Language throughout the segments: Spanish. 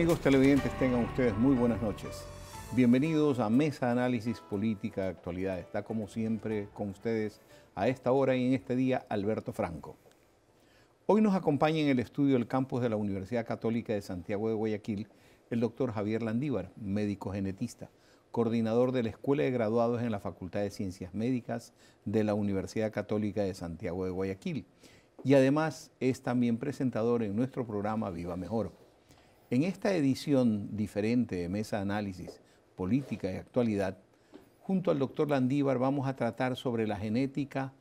Amigos televidentes, tengan ustedes muy buenas noches. Bienvenidos a Mesa Análisis Política de Actualidad. Está como siempre con ustedes a esta hora y en este día Alberto Franco. Hoy nos acompaña en el estudio del campus de la Universidad Católica de Santiago de Guayaquil el doctor Javier Landívar, médico genetista, coordinador de la Escuela de Graduados en la Facultad de Ciencias Médicas de la Universidad Católica de Santiago de Guayaquil. Y además es también presentador en nuestro programa Viva Mejor en esta edición diferente de Mesa Análisis, Política y Actualidad, junto al doctor Landívar vamos a tratar sobre la genética,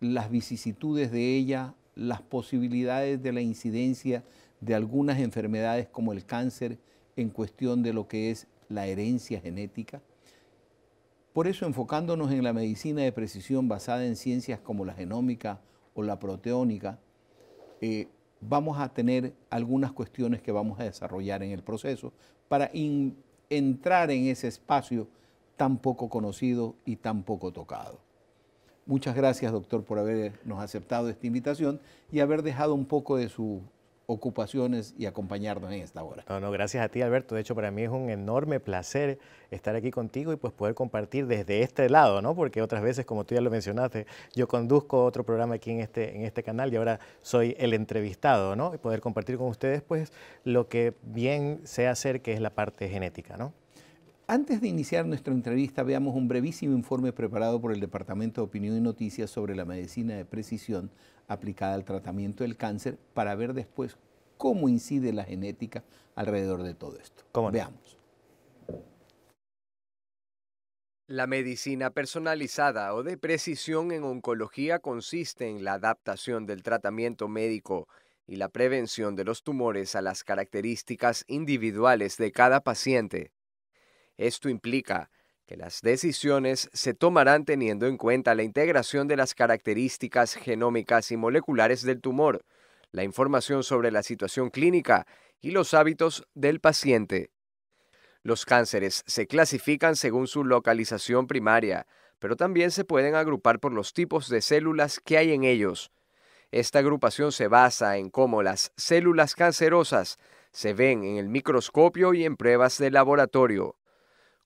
las vicisitudes de ella, las posibilidades de la incidencia de algunas enfermedades como el cáncer en cuestión de lo que es la herencia genética. Por eso, enfocándonos en la medicina de precisión basada en ciencias como la genómica o la proteónica, eh, vamos a tener algunas cuestiones que vamos a desarrollar en el proceso para entrar en ese espacio tan poco conocido y tan poco tocado. Muchas gracias, doctor, por habernos aceptado esta invitación y haber dejado un poco de su ocupaciones y acompañarnos en esta hora. No, no, gracias a ti Alberto. De hecho, para mí es un enorme placer estar aquí contigo y pues poder compartir desde este lado, ¿no? Porque otras veces, como tú ya lo mencionaste, yo conduzco otro programa aquí en este, en este canal y ahora soy el entrevistado, ¿no? Y poder compartir con ustedes pues lo que bien sé hacer, que es la parte genética, ¿no? Antes de iniciar nuestra entrevista, veamos un brevísimo informe preparado por el Departamento de Opinión y Noticias sobre la medicina de precisión aplicada al tratamiento del cáncer para ver después cómo incide la genética alrededor de todo esto. Veamos. La medicina personalizada o de precisión en oncología consiste en la adaptación del tratamiento médico y la prevención de los tumores a las características individuales de cada paciente. Esto implica que las decisiones se tomarán teniendo en cuenta la integración de las características genómicas y moleculares del tumor, la información sobre la situación clínica y los hábitos del paciente. Los cánceres se clasifican según su localización primaria, pero también se pueden agrupar por los tipos de células que hay en ellos. Esta agrupación se basa en cómo las células cancerosas se ven en el microscopio y en pruebas de laboratorio.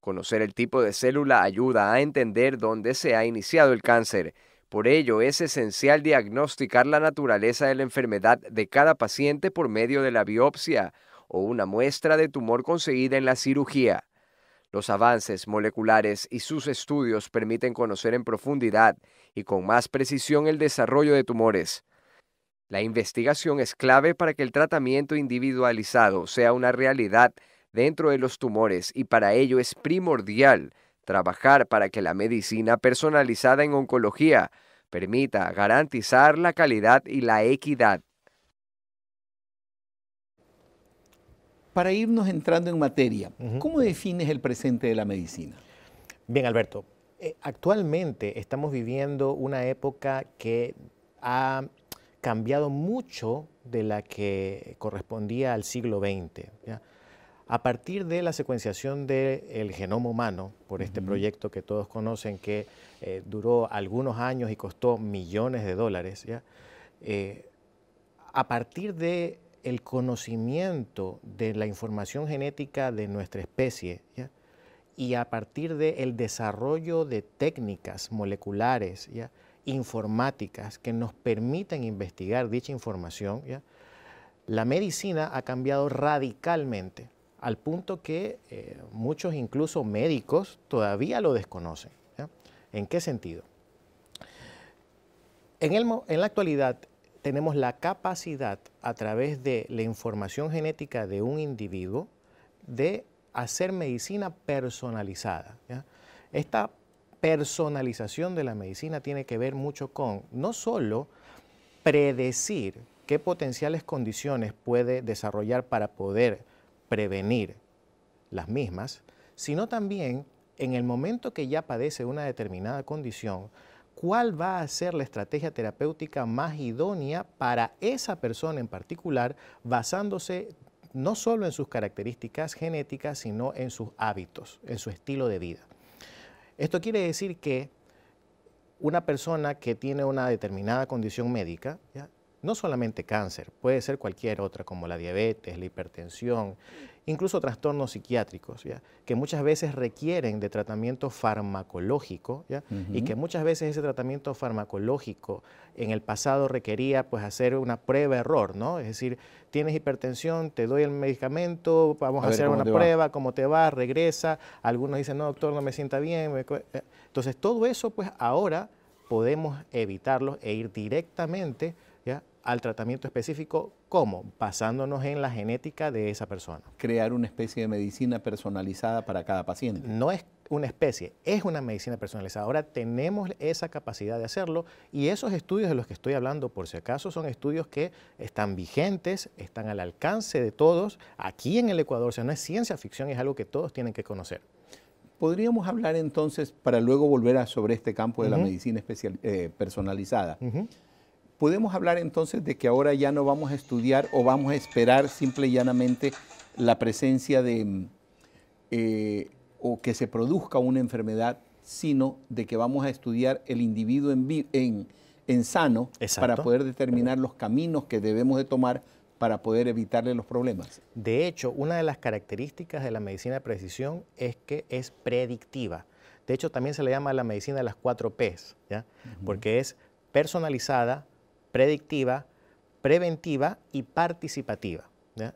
Conocer el tipo de célula ayuda a entender dónde se ha iniciado el cáncer. Por ello, es esencial diagnosticar la naturaleza de la enfermedad de cada paciente por medio de la biopsia o una muestra de tumor conseguida en la cirugía. Los avances moleculares y sus estudios permiten conocer en profundidad y con más precisión el desarrollo de tumores. La investigación es clave para que el tratamiento individualizado sea una realidad dentro de los tumores y para ello es primordial trabajar para que la medicina personalizada en oncología permita garantizar la calidad y la equidad. Para irnos entrando en materia, ¿cómo defines el presente de la medicina? Bien, Alberto, eh, actualmente estamos viviendo una época que ha cambiado mucho de la que correspondía al siglo XX. A partir de la secuenciación del genoma humano, por este proyecto que todos conocen que eh, duró algunos años y costó millones de dólares, eh, a partir de el conocimiento de la información genética de nuestra especie y a partir del desarrollo de técnicas moleculares, informáticas que nos permiten investigar dicha información, la medicina ha cambiado radicalmente al punto que eh, muchos incluso médicos todavía lo desconocen. ¿En qué sentido? En, la actualidad tenemos la capacidad a través de la información genética de un individuo de hacer medicina personalizada. Esta personalización de la medicina tiene que ver mucho con no solo predecir qué potenciales condiciones puede desarrollar para poder prevenir las mismas, sino también en el momento que ya padece una determinada condición, cuál va a ser la estrategia terapéutica más idónea para esa persona en particular, basándose no solo en sus características genéticas, sino en sus hábitos, en su estilo de vida. Esto quiere decir que una persona que tiene una determinada condición médica ¿ya? no solamente cáncer, puede ser cualquier otra como la diabetes, la hipertensión, incluso trastornos psiquiátricos, ¿ya? que muchas veces requieren de tratamiento farmacológico y que muchas veces ese tratamiento farmacológico en el pasado requería pues hacer una prueba error, ¿no? Es decir, tienes hipertensión, te doy el medicamento, vamos a, hacer una prueba, cómo te va, regresa, algunos dicen, no doctor, no me sienta bien. Eh. Entonces todo eso pues ahora podemos evitarlo e ir directamente al tratamiento específico, ¿cómo? Basándonos en la genética de esa persona. Crear una especie de medicina personalizada para cada paciente. No es una especie, es una medicina personalizada. Ahora tenemos esa capacidad de hacerlo y esos estudios de los que estoy hablando, por si acaso, son estudios que están vigentes, están al alcance de todos, aquí en el Ecuador, o sea, no es ciencia ficción, es algo que todos tienen que conocer. Podríamos hablar entonces, para luego volver a sobre este campo de la medicina especial, eh, personalizada podemos hablar entonces de que ahora ya no vamos a estudiar o vamos a esperar simple y llanamente la presencia de mm, eh, o que se produzca una enfermedad, sino de que vamos a estudiar el individuo en, sano para poder determinar los caminos que debemos de tomar para poder evitarle los problemas. De hecho, una de las características de la medicina de precisión es que es predictiva. De hecho, también se le llama la medicina de las cuatro Ps, porque es personalizada, predictiva, preventiva y participativa.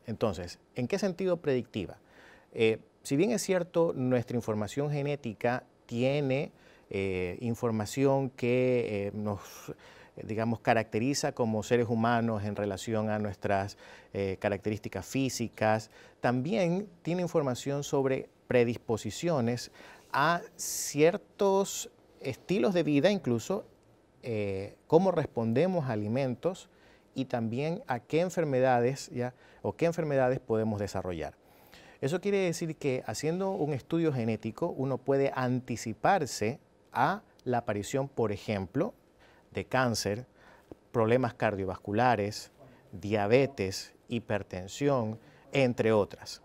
Entonces, ¿en qué sentido predictiva? Eh, si bien es cierto, nuestra información genética tiene eh, información que eh, nos digamos, caracteriza como seres humanos en relación a nuestras características físicas. También tiene información sobre predisposiciones a ciertos estilos de vida incluso eh, cómo respondemos a alimentos y también a qué enfermedades ¿ya? o qué enfermedades podemos desarrollar. Eso quiere decir que haciendo un estudio genético uno puede anticiparse a la aparición, por ejemplo, de cáncer, problemas cardiovasculares, diabetes, hipertensión, entre otras.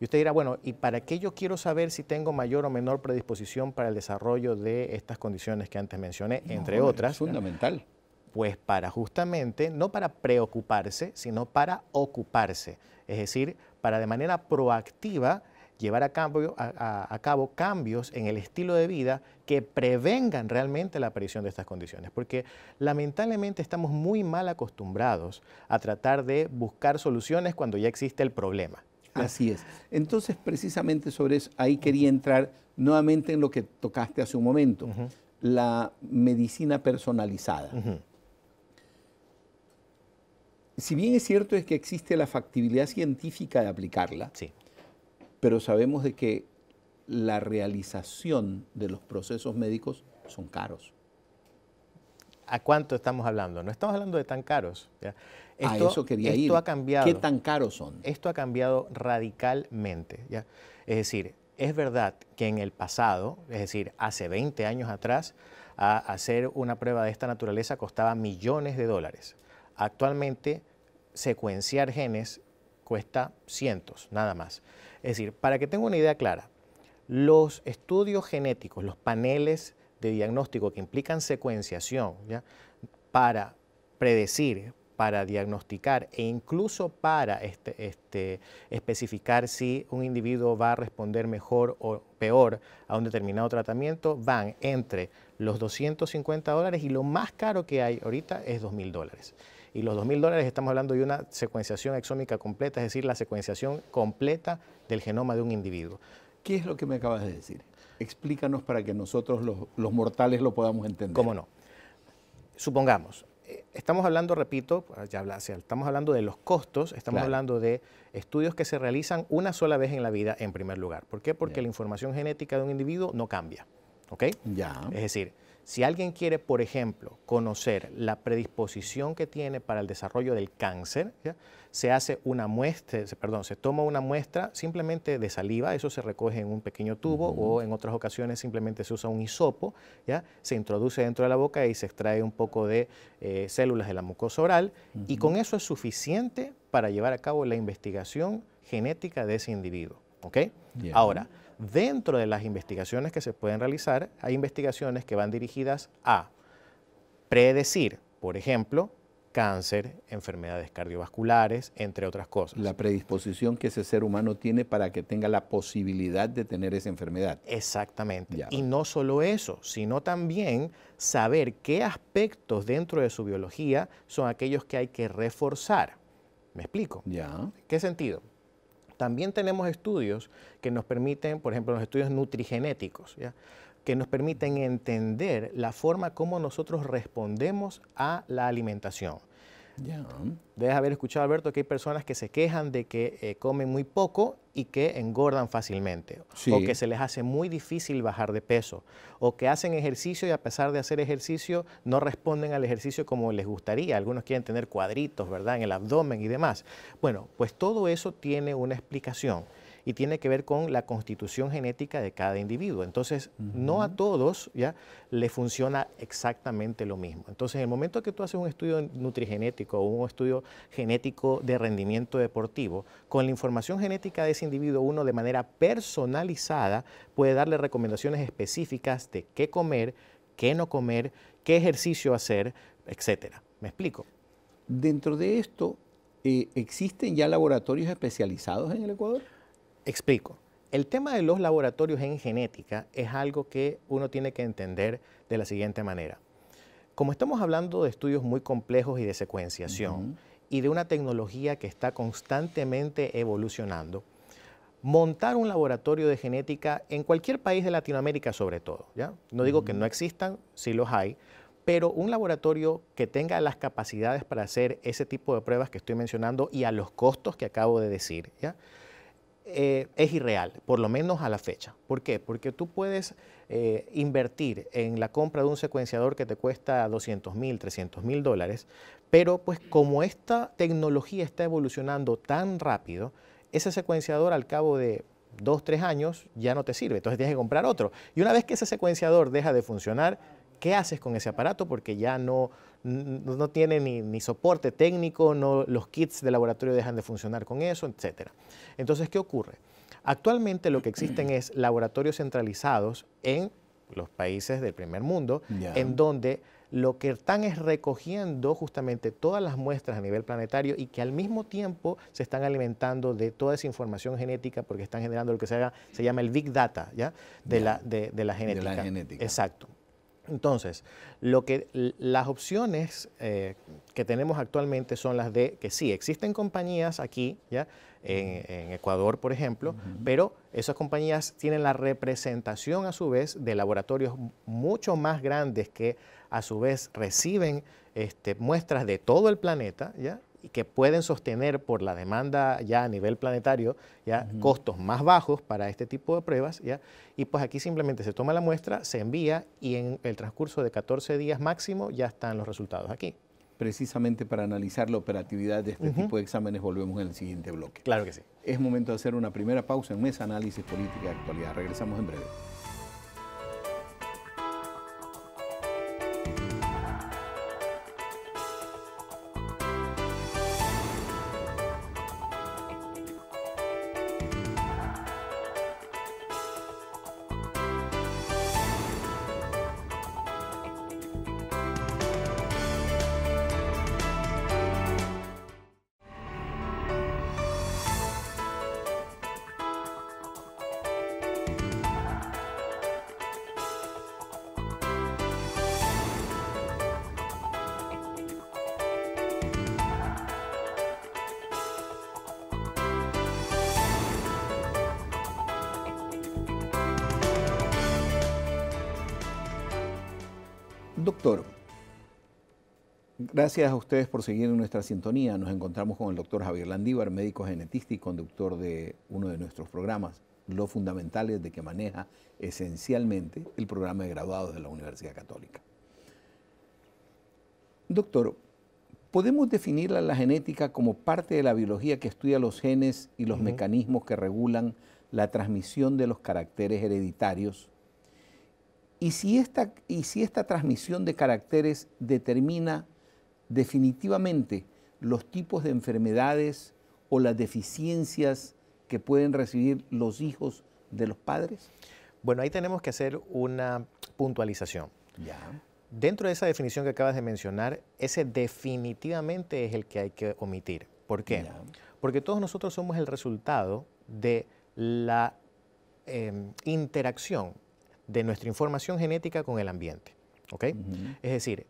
Y usted dirá, bueno, ¿y para qué yo quiero saber si tengo mayor o menor predisposición para el desarrollo de estas condiciones que antes mencioné, entre otras? Es fundamental. Pues para justamente, no para preocuparse, sino para ocuparse. Es decir, para de manera proactiva llevar a, cabo cambios en el estilo de vida que prevengan realmente la aparición de estas condiciones. Porque lamentablemente estamos muy mal acostumbrados a tratar de buscar soluciones cuando ya existe el problema. Ah. Así es. Entonces, precisamente sobre eso, ahí quería entrar nuevamente en lo que tocaste hace un momento, la medicina personalizada. Si bien es cierto es que existe la factibilidad científica de aplicarla, sí. pero sabemos de que la realización de los procesos médicos son caros. ¿A cuánto estamos hablando? No estamos hablando de tan caros. ¿ya? Esto, ha cambiado. ¿Qué tan caros son? Esto ha cambiado radicalmente. ¿ya? Es decir, es verdad que en el pasado, es decir, hace 20 años atrás, hacer una prueba de esta naturaleza costaba millones de dólares. Actualmente, secuenciar genes cuesta cientos, nada más. Es decir, para que tenga una idea clara, los estudios genéticos, los paneles de diagnóstico que implican secuenciación, ¿ya? para predecir, para diagnosticar e incluso para este, este, especificar si un individuo va a responder mejor o peor a un determinado tratamiento, van entre los 250 dólares y lo más caro que hay ahorita es 2.000 dólares. Y los 2.000 dólares estamos hablando de una secuenciación exómica completa, es decir, la secuenciación completa del genoma de un individuo. ¿Qué es lo que me acabas de decir? Explícanos para que nosotros los, los mortales lo podamos entender. ¿Cómo no? Supongamos, eh, estamos hablando, repito, pues, ya estamos hablando de los costos, estamos hablando de estudios que se realizan una sola vez en la vida en primer lugar. ¿Por qué? Porque la información genética de un individuo no cambia. ¿Ok? Ya. Es decir, si alguien quiere, por ejemplo, conocer la predisposición que tiene para el desarrollo del cáncer, se hace una muestra, perdón, se toma una muestra simplemente de saliva, eso se recoge en un pequeño tubo o en otras ocasiones simplemente se usa un hisopo, ¿ya? se introduce dentro de la boca y se extrae un poco de eh, células de la mucosa oral y con eso es suficiente para llevar a cabo la investigación genética de ese individuo. ¿ok? Ahora, Dentro de las investigaciones que se pueden realizar, hay investigaciones que van dirigidas a predecir, por ejemplo, cáncer, enfermedades cardiovasculares, entre otras cosas. La predisposición que ese ser humano tiene para que tenga la posibilidad de tener esa enfermedad. Exactamente. Y no solo eso, sino también saber qué aspectos dentro de su biología son aquellos que hay que reforzar. ¿Me explico? Ya. ¿Qué sentido? También tenemos estudios que nos permiten, por ejemplo, los estudios nutrigenéticos, que nos permiten entender la forma como nosotros respondemos a la alimentación. Debes haber escuchado, Alberto, que hay personas que se quejan de que eh, comen muy poco y que engordan fácilmente, o que se les hace muy difícil bajar de peso, o que hacen ejercicio y a pesar de hacer ejercicio no responden al ejercicio como les gustaría. Algunos quieren tener cuadritos, ¿verdad?, en el abdomen y demás. Bueno, pues todo eso tiene una explicación y tiene que ver con la constitución genética de cada individuo. Entonces, no a todos ya le funciona exactamente lo mismo. Entonces, en el momento que tú haces un estudio nutrigenético o un estudio genético de rendimiento deportivo, con la información genética de ese individuo, uno de manera personalizada puede darle recomendaciones específicas de qué comer, qué no comer, qué ejercicio hacer, etcétera. ¿Me explico? Dentro de esto, eh, ¿existen ya laboratorios especializados en el Ecuador? Explico. El tema de los laboratorios en genética es algo que uno tiene que entender de la siguiente manera. Como estamos hablando de estudios muy complejos y de secuenciación y de una tecnología que está constantemente evolucionando, montar un laboratorio de genética en cualquier país de Latinoamérica sobre todo, ¿ya? No digo que no existan, sí los hay, pero un laboratorio que tenga las capacidades para hacer ese tipo de pruebas que estoy mencionando y a los costos que acabo de decir, ¿ya? Eh, es irreal, por lo menos a la fecha. ¿Por qué? Porque tú puedes eh, invertir en la compra de un secuenciador que te cuesta 200 mil, 300 mil dólares, pero pues como esta tecnología está evolucionando tan rápido, ese secuenciador al cabo de dos, tres años ya no te sirve, entonces tienes que comprar otro. Y una vez que ese secuenciador deja de funcionar, ¿Qué haces con ese aparato? Porque ya no, no, tiene ni, soporte técnico, no, los kits de laboratorio dejan de funcionar con eso, etc. Entonces, ¿qué ocurre? Actualmente lo que existen es laboratorios centralizados en los países del primer mundo, en donde lo que están es recogiendo justamente todas las muestras a nivel planetario y que al mismo tiempo se están alimentando de toda esa información genética porque están generando lo que se, llama el big data, De, la, la genética. De la genética. Exacto. Entonces, lo que, las opciones eh, que tenemos actualmente son las de que sí, existen compañías aquí, ¿ya? En, Ecuador, por ejemplo, pero esas compañías tienen la representación a su vez de laboratorios mucho más grandes que a su vez reciben este, muestras de todo el planeta ¿ya? que pueden sostener por la demanda ya a nivel planetario ya costos más bajos para este tipo de pruebas ya y pues aquí simplemente se toma la muestra, se envía y en el transcurso de 14 días máximo ya están los resultados aquí. Precisamente para analizar la operatividad de este tipo de exámenes volvemos en el siguiente bloque. Claro que sí. Es momento de hacer una primera pausa en Mesa Análisis Política de Actualidad. Regresamos en breve. Doctor, gracias a ustedes por seguir en nuestra sintonía. Nos encontramos con el doctor Javier Landívar, médico genetista y conductor de uno de nuestros programas, fundamental es de que maneja esencialmente el programa de graduados de la Universidad Católica. Doctor, ¿podemos definir la, genética como parte de la biología que estudia los genes y los mecanismos que regulan la transmisión de los caracteres hereditarios? Y si esta, y si esta transmisión de caracteres determina definitivamente los tipos de enfermedades o las deficiencias que pueden recibir los hijos de los padres? Bueno, ahí tenemos que hacer una puntualización. Ya. Dentro de esa definición que acabas de mencionar, ese definitivamente es el que hay que omitir. ¿Por qué? Porque todos nosotros somos el resultado de la em, interacción de nuestra información genética con el ambiente. Es decir,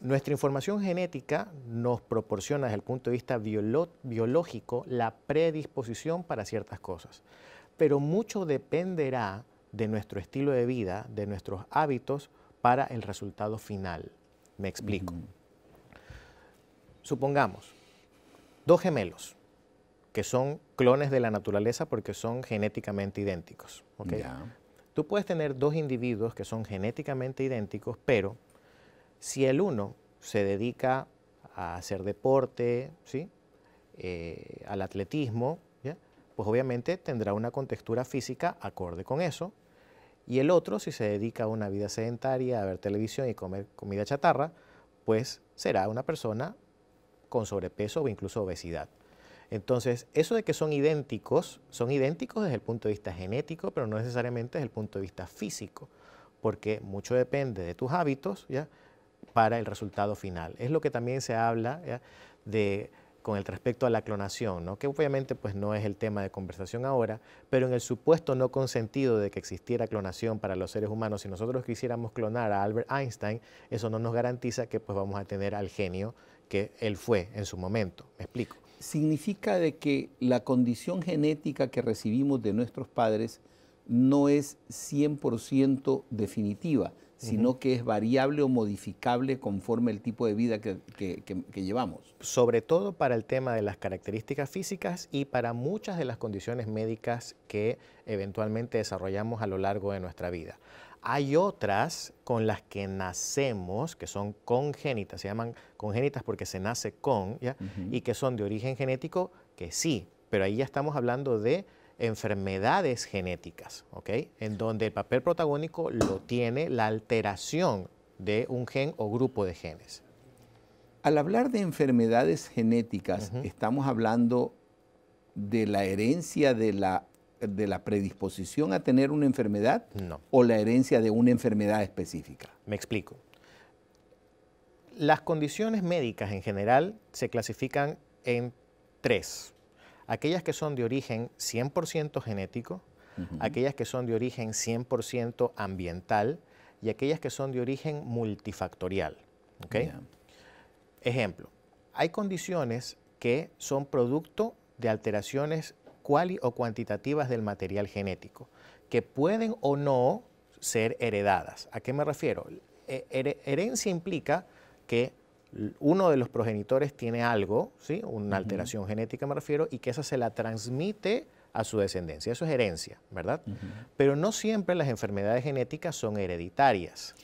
nuestra información genética nos proporciona desde el punto de vista biológico la predisposición para ciertas cosas, pero mucho dependerá de nuestro estilo de vida, de nuestros hábitos para el resultado final. Me explico. Supongamos, dos gemelos que son clones de la naturaleza porque son genéticamente idénticos. Tú puedes tener dos individuos que son genéticamente idénticos, pero si el uno se dedica a hacer deporte, ¿sí? Eh, al atletismo, pues obviamente tendrá una contextura física acorde con eso. Y el otro, si se dedica a una vida sedentaria, a ver televisión y comer comida chatarra, pues será una persona con sobrepeso o incluso obesidad. Entonces, eso de que son idénticos, son idénticos desde el punto de vista genético, pero no necesariamente desde el punto de vista físico, porque mucho depende de tus hábitos para el resultado final. Es lo que también se habla con el respecto a la clonación, que obviamente pues, no es el tema de conversación ahora, pero en el supuesto no consentido de que existiera clonación para los seres humanos, si nosotros quisiéramos clonar a Albert Einstein, eso no nos garantiza que pues, vamos a tener al genio que él fue en su momento. ¿Me explico? significa de que la condición genética que recibimos de nuestros padres no es 100% definitiva, sino que es variable o modificable conforme el tipo de vida que, llevamos. Sobre todo para el tema de las características físicas y para muchas de las condiciones médicas que eventualmente desarrollamos a lo largo de nuestra vida. Hay otras con las que nacemos, que son congénitas, se llaman congénitas porque se nace con, ¿ya? y que son de origen genético, que sí, pero ahí ya estamos hablando de enfermedades genéticas, ¿ok? En donde el papel protagónico lo tiene la alteración de un gen o grupo de genes. Al hablar de enfermedades genéticas, estamos hablando de la herencia de la de la predisposición a tener una enfermedad o la herencia de una enfermedad específica. Me explico. Las condiciones médicas en general se clasifican en tres. Aquellas que son de origen 100% genético, aquellas que son de origen 100% ambiental y aquellas que son de origen multifactorial. Ejemplo, hay condiciones que son producto de alteraciones cuali o cuantitativas del material genético, que pueden o no ser heredadas. ¿A qué me refiero? E-, herencia implica que uno de los progenitores tiene algo, ¿sí? una alteración genética me refiero, y que esa se la transmite a su descendencia. Eso es herencia, ¿verdad? Pero no siempre las enfermedades genéticas son hereditarias.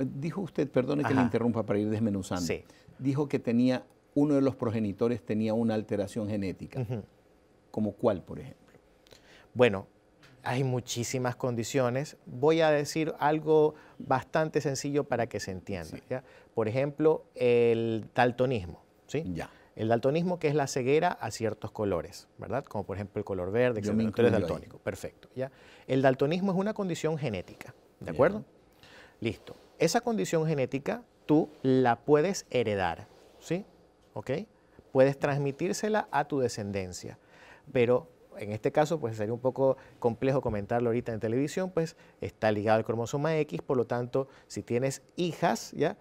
dijo usted, perdone que le interrumpa para ir desmenuzando, dijo que tenía, uno de los progenitores tenía una alteración genética. ¿Como cuál, por ejemplo? Bueno, hay muchísimas condiciones. Voy a decir algo bastante sencillo para que se entienda. Por ejemplo, el daltonismo. ¿sí? El daltonismo que es la ceguera a ciertos colores, ¿verdad? Como por ejemplo el color verde, daltónico. Perfecto. ¿ya? El daltonismo es una condición genética, ¿de acuerdo? Listo. Esa condición genética tú la puedes heredar, ¿sí? ¿Ok? Puedes transmitírsela a tu descendencia pero en este caso, pues sería un poco complejo comentarlo ahorita en televisión, pues está ligado al cromosoma X, por lo tanto, si tienes hijas, ¿ya?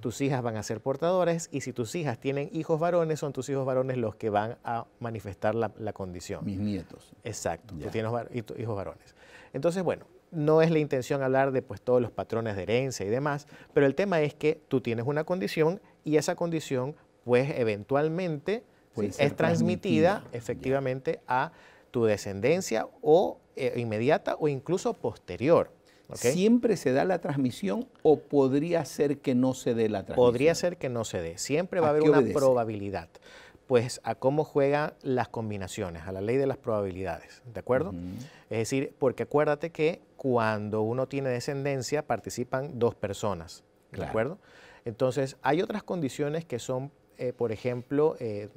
Tus hijas van a ser portadoras y si tus hijas tienen hijos varones, son tus hijos varones los que van a manifestar la, condición. Mis nietos. Exacto, tú tienes hijos varones. Entonces, bueno, no es la intención hablar de pues, todos los patrones de herencia y demás, pero el tema es que tú tienes una condición y esa condición, pues eventualmente es transmitida, efectivamente a tu descendencia o eh, inmediata o incluso posterior. ¿Siempre se da la transmisión o podría ser que no se dé la transmisión? Podría ser que no se dé. Siempre va a, haber una probabilidad. Pues a cómo juegan las combinaciones, a la ley de las probabilidades, ¿de acuerdo? Es decir, porque acuérdate que cuando uno tiene descendencia participan dos personas, ¿de acuerdo? Entonces, hay otras condiciones que son, eh, por ejemplo, eh,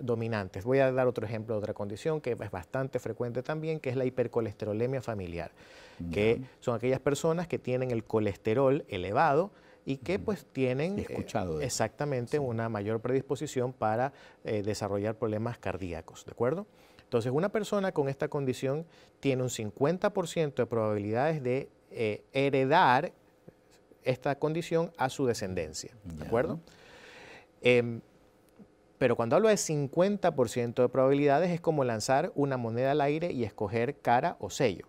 dominantes. Voy a dar otro ejemplo de otra condición que es bastante frecuente también, que es la hipercolesterolemia familiar, que son aquellas personas que tienen el colesterol elevado y que pues tienen eh, exactamente una mayor predisposición para eh, desarrollar problemas cardíacos, ¿de acuerdo? Entonces, una persona con esta condición tiene un 50% de probabilidades de eh, heredar esta condición a su descendencia, ¿de acuerdo? Em, pero cuando hablo de 50% de probabilidades es como lanzar una moneda al aire y escoger cara o sello.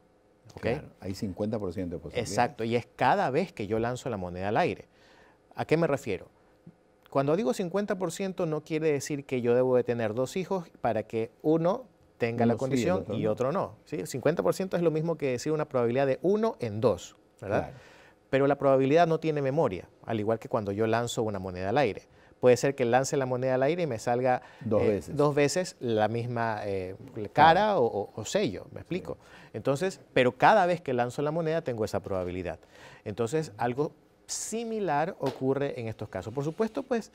hay 50% de posibilidades. Exacto, y es cada vez que yo lanzo la moneda al aire. ¿A qué me refiero? Cuando digo 50% no quiere decir que yo debo de tener dos hijos para que uno tenga la condición y otro no. ¿sí? 50% es lo mismo que decir una probabilidad de 1 en 2, ¿verdad? Pero la probabilidad no tiene memoria, al igual que cuando yo lanzo una moneda al aire puede ser que lance la moneda al aire y me salga dos, eh, veces. la misma eh, cara o, sello, me explico. Entonces, pero cada vez que lanzo la moneda tengo esa probabilidad. Entonces, algo similar ocurre en estos casos. Por supuesto, pues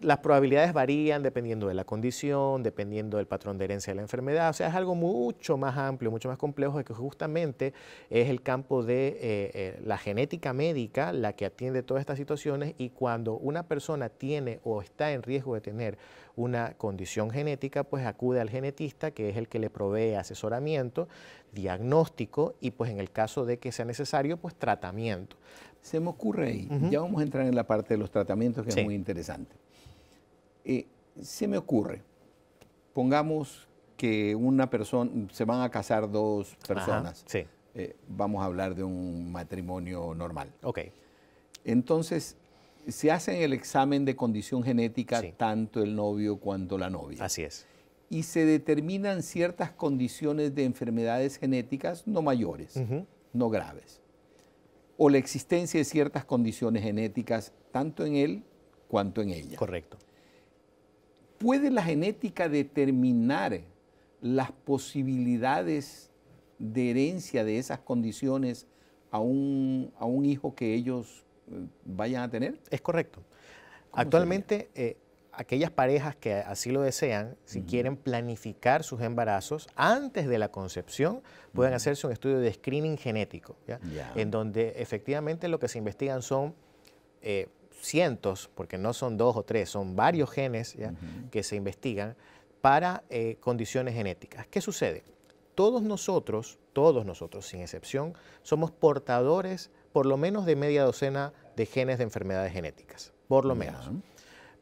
las probabilidades varían dependiendo de la condición, dependiendo del patrón de herencia de la enfermedad. O sea, es algo mucho más amplio, mucho más complejo, que justamente es el campo de eh, eh, la genética médica la que atiende todas estas situaciones y cuando una persona tiene o está en riesgo de tener una condición genética, pues acude al genetista, que es el que le provee asesoramiento, diagnóstico y pues en el caso de que sea necesario, pues tratamiento. Se me ocurre ahí, ya vamos a entrar en la parte de los tratamientos que es muy interesante. Eh, se me ocurre, pongamos que una persona, se van a casar dos personas. sí. Eh, vamos a hablar de un matrimonio normal. Ok. Entonces, se hacen el examen de condición genética tanto el novio como la novia. Así es. Y se determinan ciertas condiciones de enfermedades genéticas no mayores, no graves o la existencia de ciertas condiciones genéticas, tanto en él cuanto en ella. Correcto. ¿Puede la genética determinar las posibilidades de herencia de esas condiciones a un, hijo que ellos eh, vayan a tener? Es correcto. Actualmente eh, aquellas parejas que así lo desean, si quieren planificar sus embarazos antes de la concepción, pueden hacerse un estudio de screening genético, en donde efectivamente lo que se investigan son eh, cientos, porque no son dos o tres, son varios genes que se investigan para eh, condiciones genéticas. ¿Qué sucede? Todos nosotros, todos nosotros, sin excepción, somos portadores por lo menos de media docena de genes de enfermedades genéticas, por lo menos.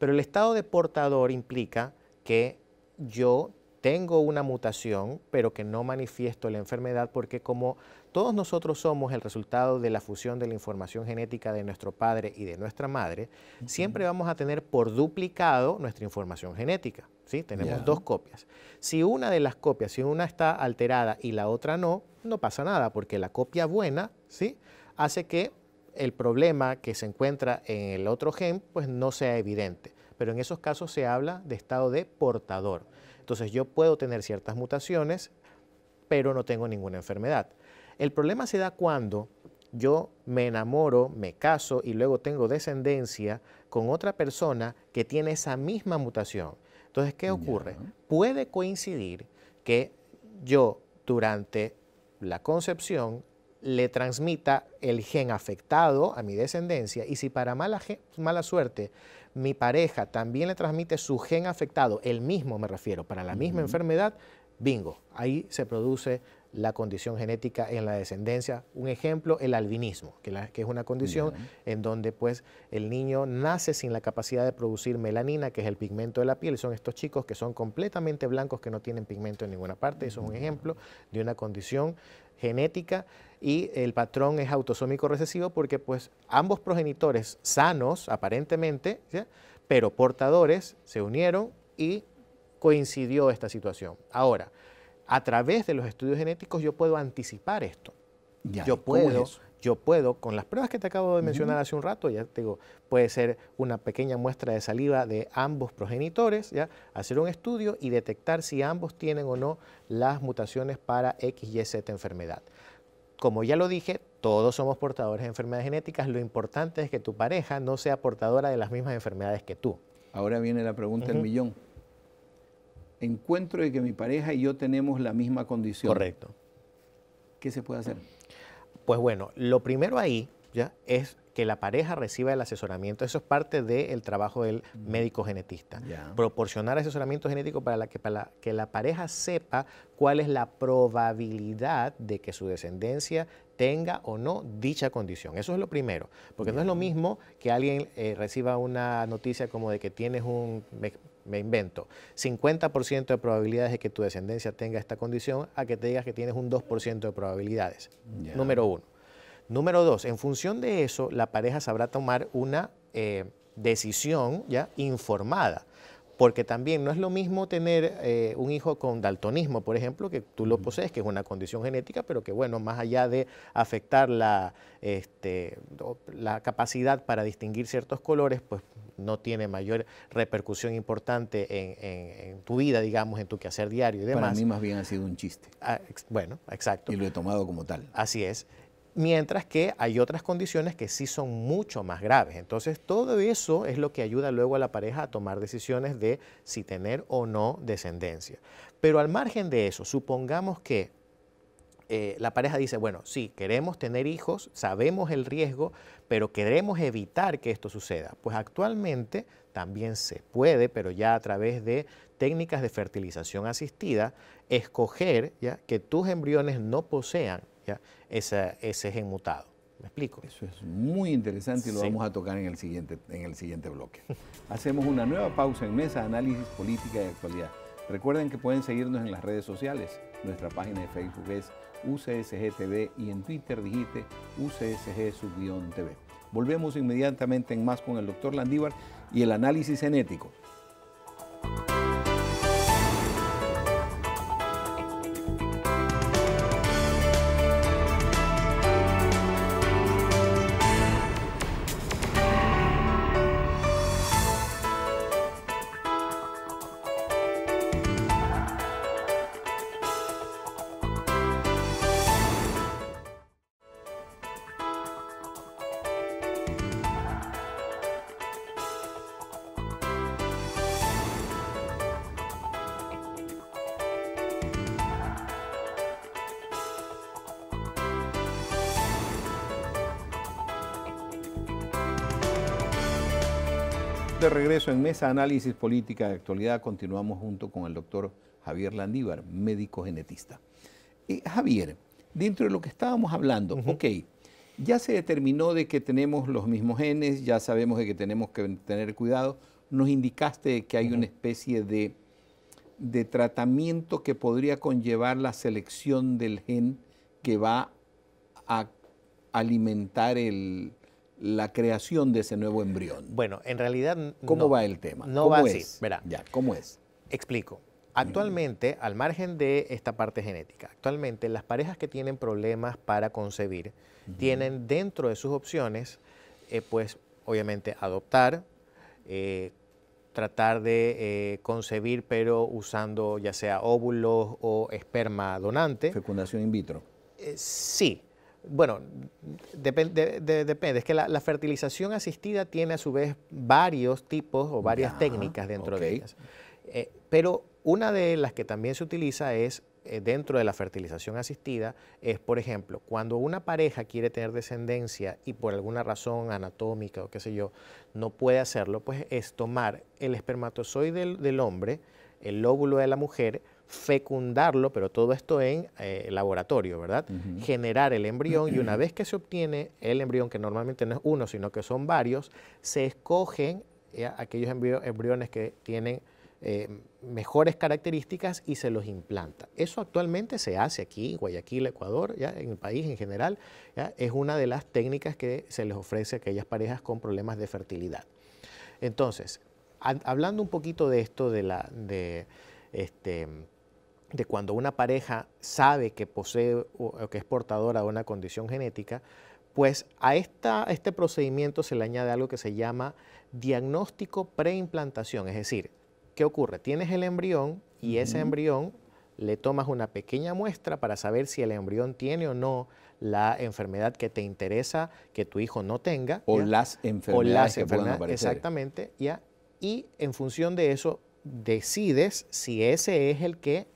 Pero el estado de portador implica que yo tengo una mutación, pero que no manifiesto la enfermedad porque como todos nosotros somos el resultado de la fusión de la información genética de nuestro padre y de nuestra madre, siempre vamos a tener por duplicado nuestra información genética. ¿sí? Tenemos dos copias. Si una de las copias, si una está alterada y la otra no, no pasa nada porque la copia buena ¿sí? hace que el problema que se encuentra en el otro gen pues no sea evidente. Pero en esos casos se habla de estado de portador. Entonces yo puedo tener ciertas mutaciones, pero no tengo ninguna enfermedad. El problema se da cuando yo me enamoro, me caso y luego tengo descendencia con otra persona que tiene esa misma mutación. Entonces, ¿qué ocurre? Puede coincidir que yo durante la concepción le transmita el gen afectado a mi descendencia y si para mala, mala suerte mi pareja también le transmite su gen afectado, el mismo me refiero, para la misma enfermedad, bingo, ahí se produce la condición genética en la descendencia. Un ejemplo, el albinismo, que, es una condición en donde pues el niño nace sin la capacidad de producir melanina, que es el pigmento de la piel. Y son estos chicos que son completamente blancos, que no tienen pigmento en ninguna parte. Eso es un ejemplo de una condición genética y el patrón es autosómico recesivo porque pues ambos progenitores sanos aparentemente, pero portadores, se unieron y coincidió esta situación. Ahora, a través de los estudios genéticos yo puedo anticipar esto. yo puedo yo puedo, con las pruebas que te acabo de mencionar hace un rato, ya te digo, puede ser una pequeña muestra de saliva de ambos progenitores, ¿ya? hacer un estudio y detectar si ambos tienen o no las mutaciones para X, Y, enfermedad. Como ya lo dije, todos somos portadores de enfermedades genéticas, lo importante es que tu pareja no sea portadora de las mismas enfermedades que tú. Ahora viene la pregunta del millón. Encuentro de que mi pareja y yo tenemos la misma condición. Correcto. ¿Qué se puede hacer? Pues bueno, lo primero ahí ya es que la pareja reciba el asesoramiento. Eso es parte del trabajo del médico genetista. Proporcionar asesoramiento genético para, que, la, pareja sepa cuál es la probabilidad de que su descendencia tenga o no dicha condición. Eso es lo primero, porque no es lo mismo que alguien eh, reciba una noticia como de que tienes un, me, invento, 50% de probabilidades de que tu descendencia tenga esta condición a que te digas que tienes un 2% de probabilidades. Número uno. Número dos, en función de eso, la pareja sabrá tomar una eh, decisión ya informada. Porque también no es lo mismo tener eh, un hijo con daltonismo, por ejemplo, que tú lo posees, que es una condición genética, pero que, bueno, más allá de afectar la, este, capacidad para distinguir ciertos colores, pues no tiene mayor repercusión importante en, tu vida, digamos, en tu quehacer diario y demás. Para mí más bien ha sido un chiste. Ah, bueno, exacto. Y lo he tomado como tal. Así es mientras que hay otras condiciones que sí son mucho más graves. Entonces, todo eso es lo que ayuda luego a la pareja a tomar decisiones de si tener o no descendencia. Pero al margen de eso, supongamos que eh, la pareja dice, bueno, sí, queremos tener hijos, sabemos el riesgo, pero queremos evitar que esto suceda. Pues actualmente también se puede, pero ya a través de técnicas de fertilización asistida, escoger ¿ya? que tus embriones no posean ¿ya? ese gen mutado. ¿Me explico? Eso es muy interesante y lo vamos a tocar en el, siguiente, en el siguiente bloque. Hacemos una nueva pausa en Mesa Análisis Política y Actualidad. Recuerden que pueden seguirnos en las redes sociales. Nuestra página de Facebook es UCSGTV y en Twitter digite UCSG-TV. Volvemos inmediatamente en más con el doctor Landívar y el análisis genético. de regreso en Mesa Análisis Política de Actualidad. Continuamos junto con el doctor Javier Landívar, médico genetista. Eh, Javier, dentro de lo que estábamos hablando, ok, ya se determinó de que tenemos los mismos genes, ya sabemos de que tenemos que tener cuidado. Nos indicaste que hay una especie de, de tratamiento que podría conllevar la selección del gen que va a alimentar el, la creación de ese nuevo embrión. Bueno, en realidad... ¿Cómo va el tema? No va así, verá. Ya, ¿cómo es? Explico. Actualmente, al margen de esta parte genética, actualmente las parejas que tienen problemas para concebir tienen dentro de sus opciones, eh, pues obviamente adoptar, eh, tratar de eh, concebir pero usando ya sea óvulos o esperma donante. Fecundación in vitro. sí, bueno, depende, es que la, fertilización asistida tiene a su vez varios tipos o varias técnicas dentro de ellas. Eh, pero una de las que también se utiliza es eh, dentro de la fertilización asistida es, por ejemplo, cuando una pareja quiere tener descendencia y por alguna razón anatómica o qué sé yo, no puede hacerlo, pues es tomar el espermatozoide del hombre, el lóbulo de la mujer, fecundarlo, pero todo esto en eh, laboratorio, ¿verdad? Generar el embrión y una vez que se obtiene el embrión, que normalmente no es uno, sino que son varios, se escogen eh, aquellos embriones que tienen eh, mejores características y se los implanta. Eso actualmente se hace aquí, en Guayaquil, Ecuador, ¿ya? en el país en general, es una de las técnicas que se les ofrece a aquellas parejas con problemas de fertilidad. Entonces, hablando un poquito de esto de la... De, este, de cuando una pareja sabe que posee o que es portadora de una condición genética, pues a, esta, este procedimiento se le añade algo que se llama diagnóstico preimplantación. Es decir, ¿qué ocurre? Tienes el embrión y ese embrión le tomas una pequeña muestra para saber si el embrión tiene o no la enfermedad que te interesa que tu hijo no tenga. O las enfermedades. exactamente, ¿ya? Y en función de eso decides si ese es el que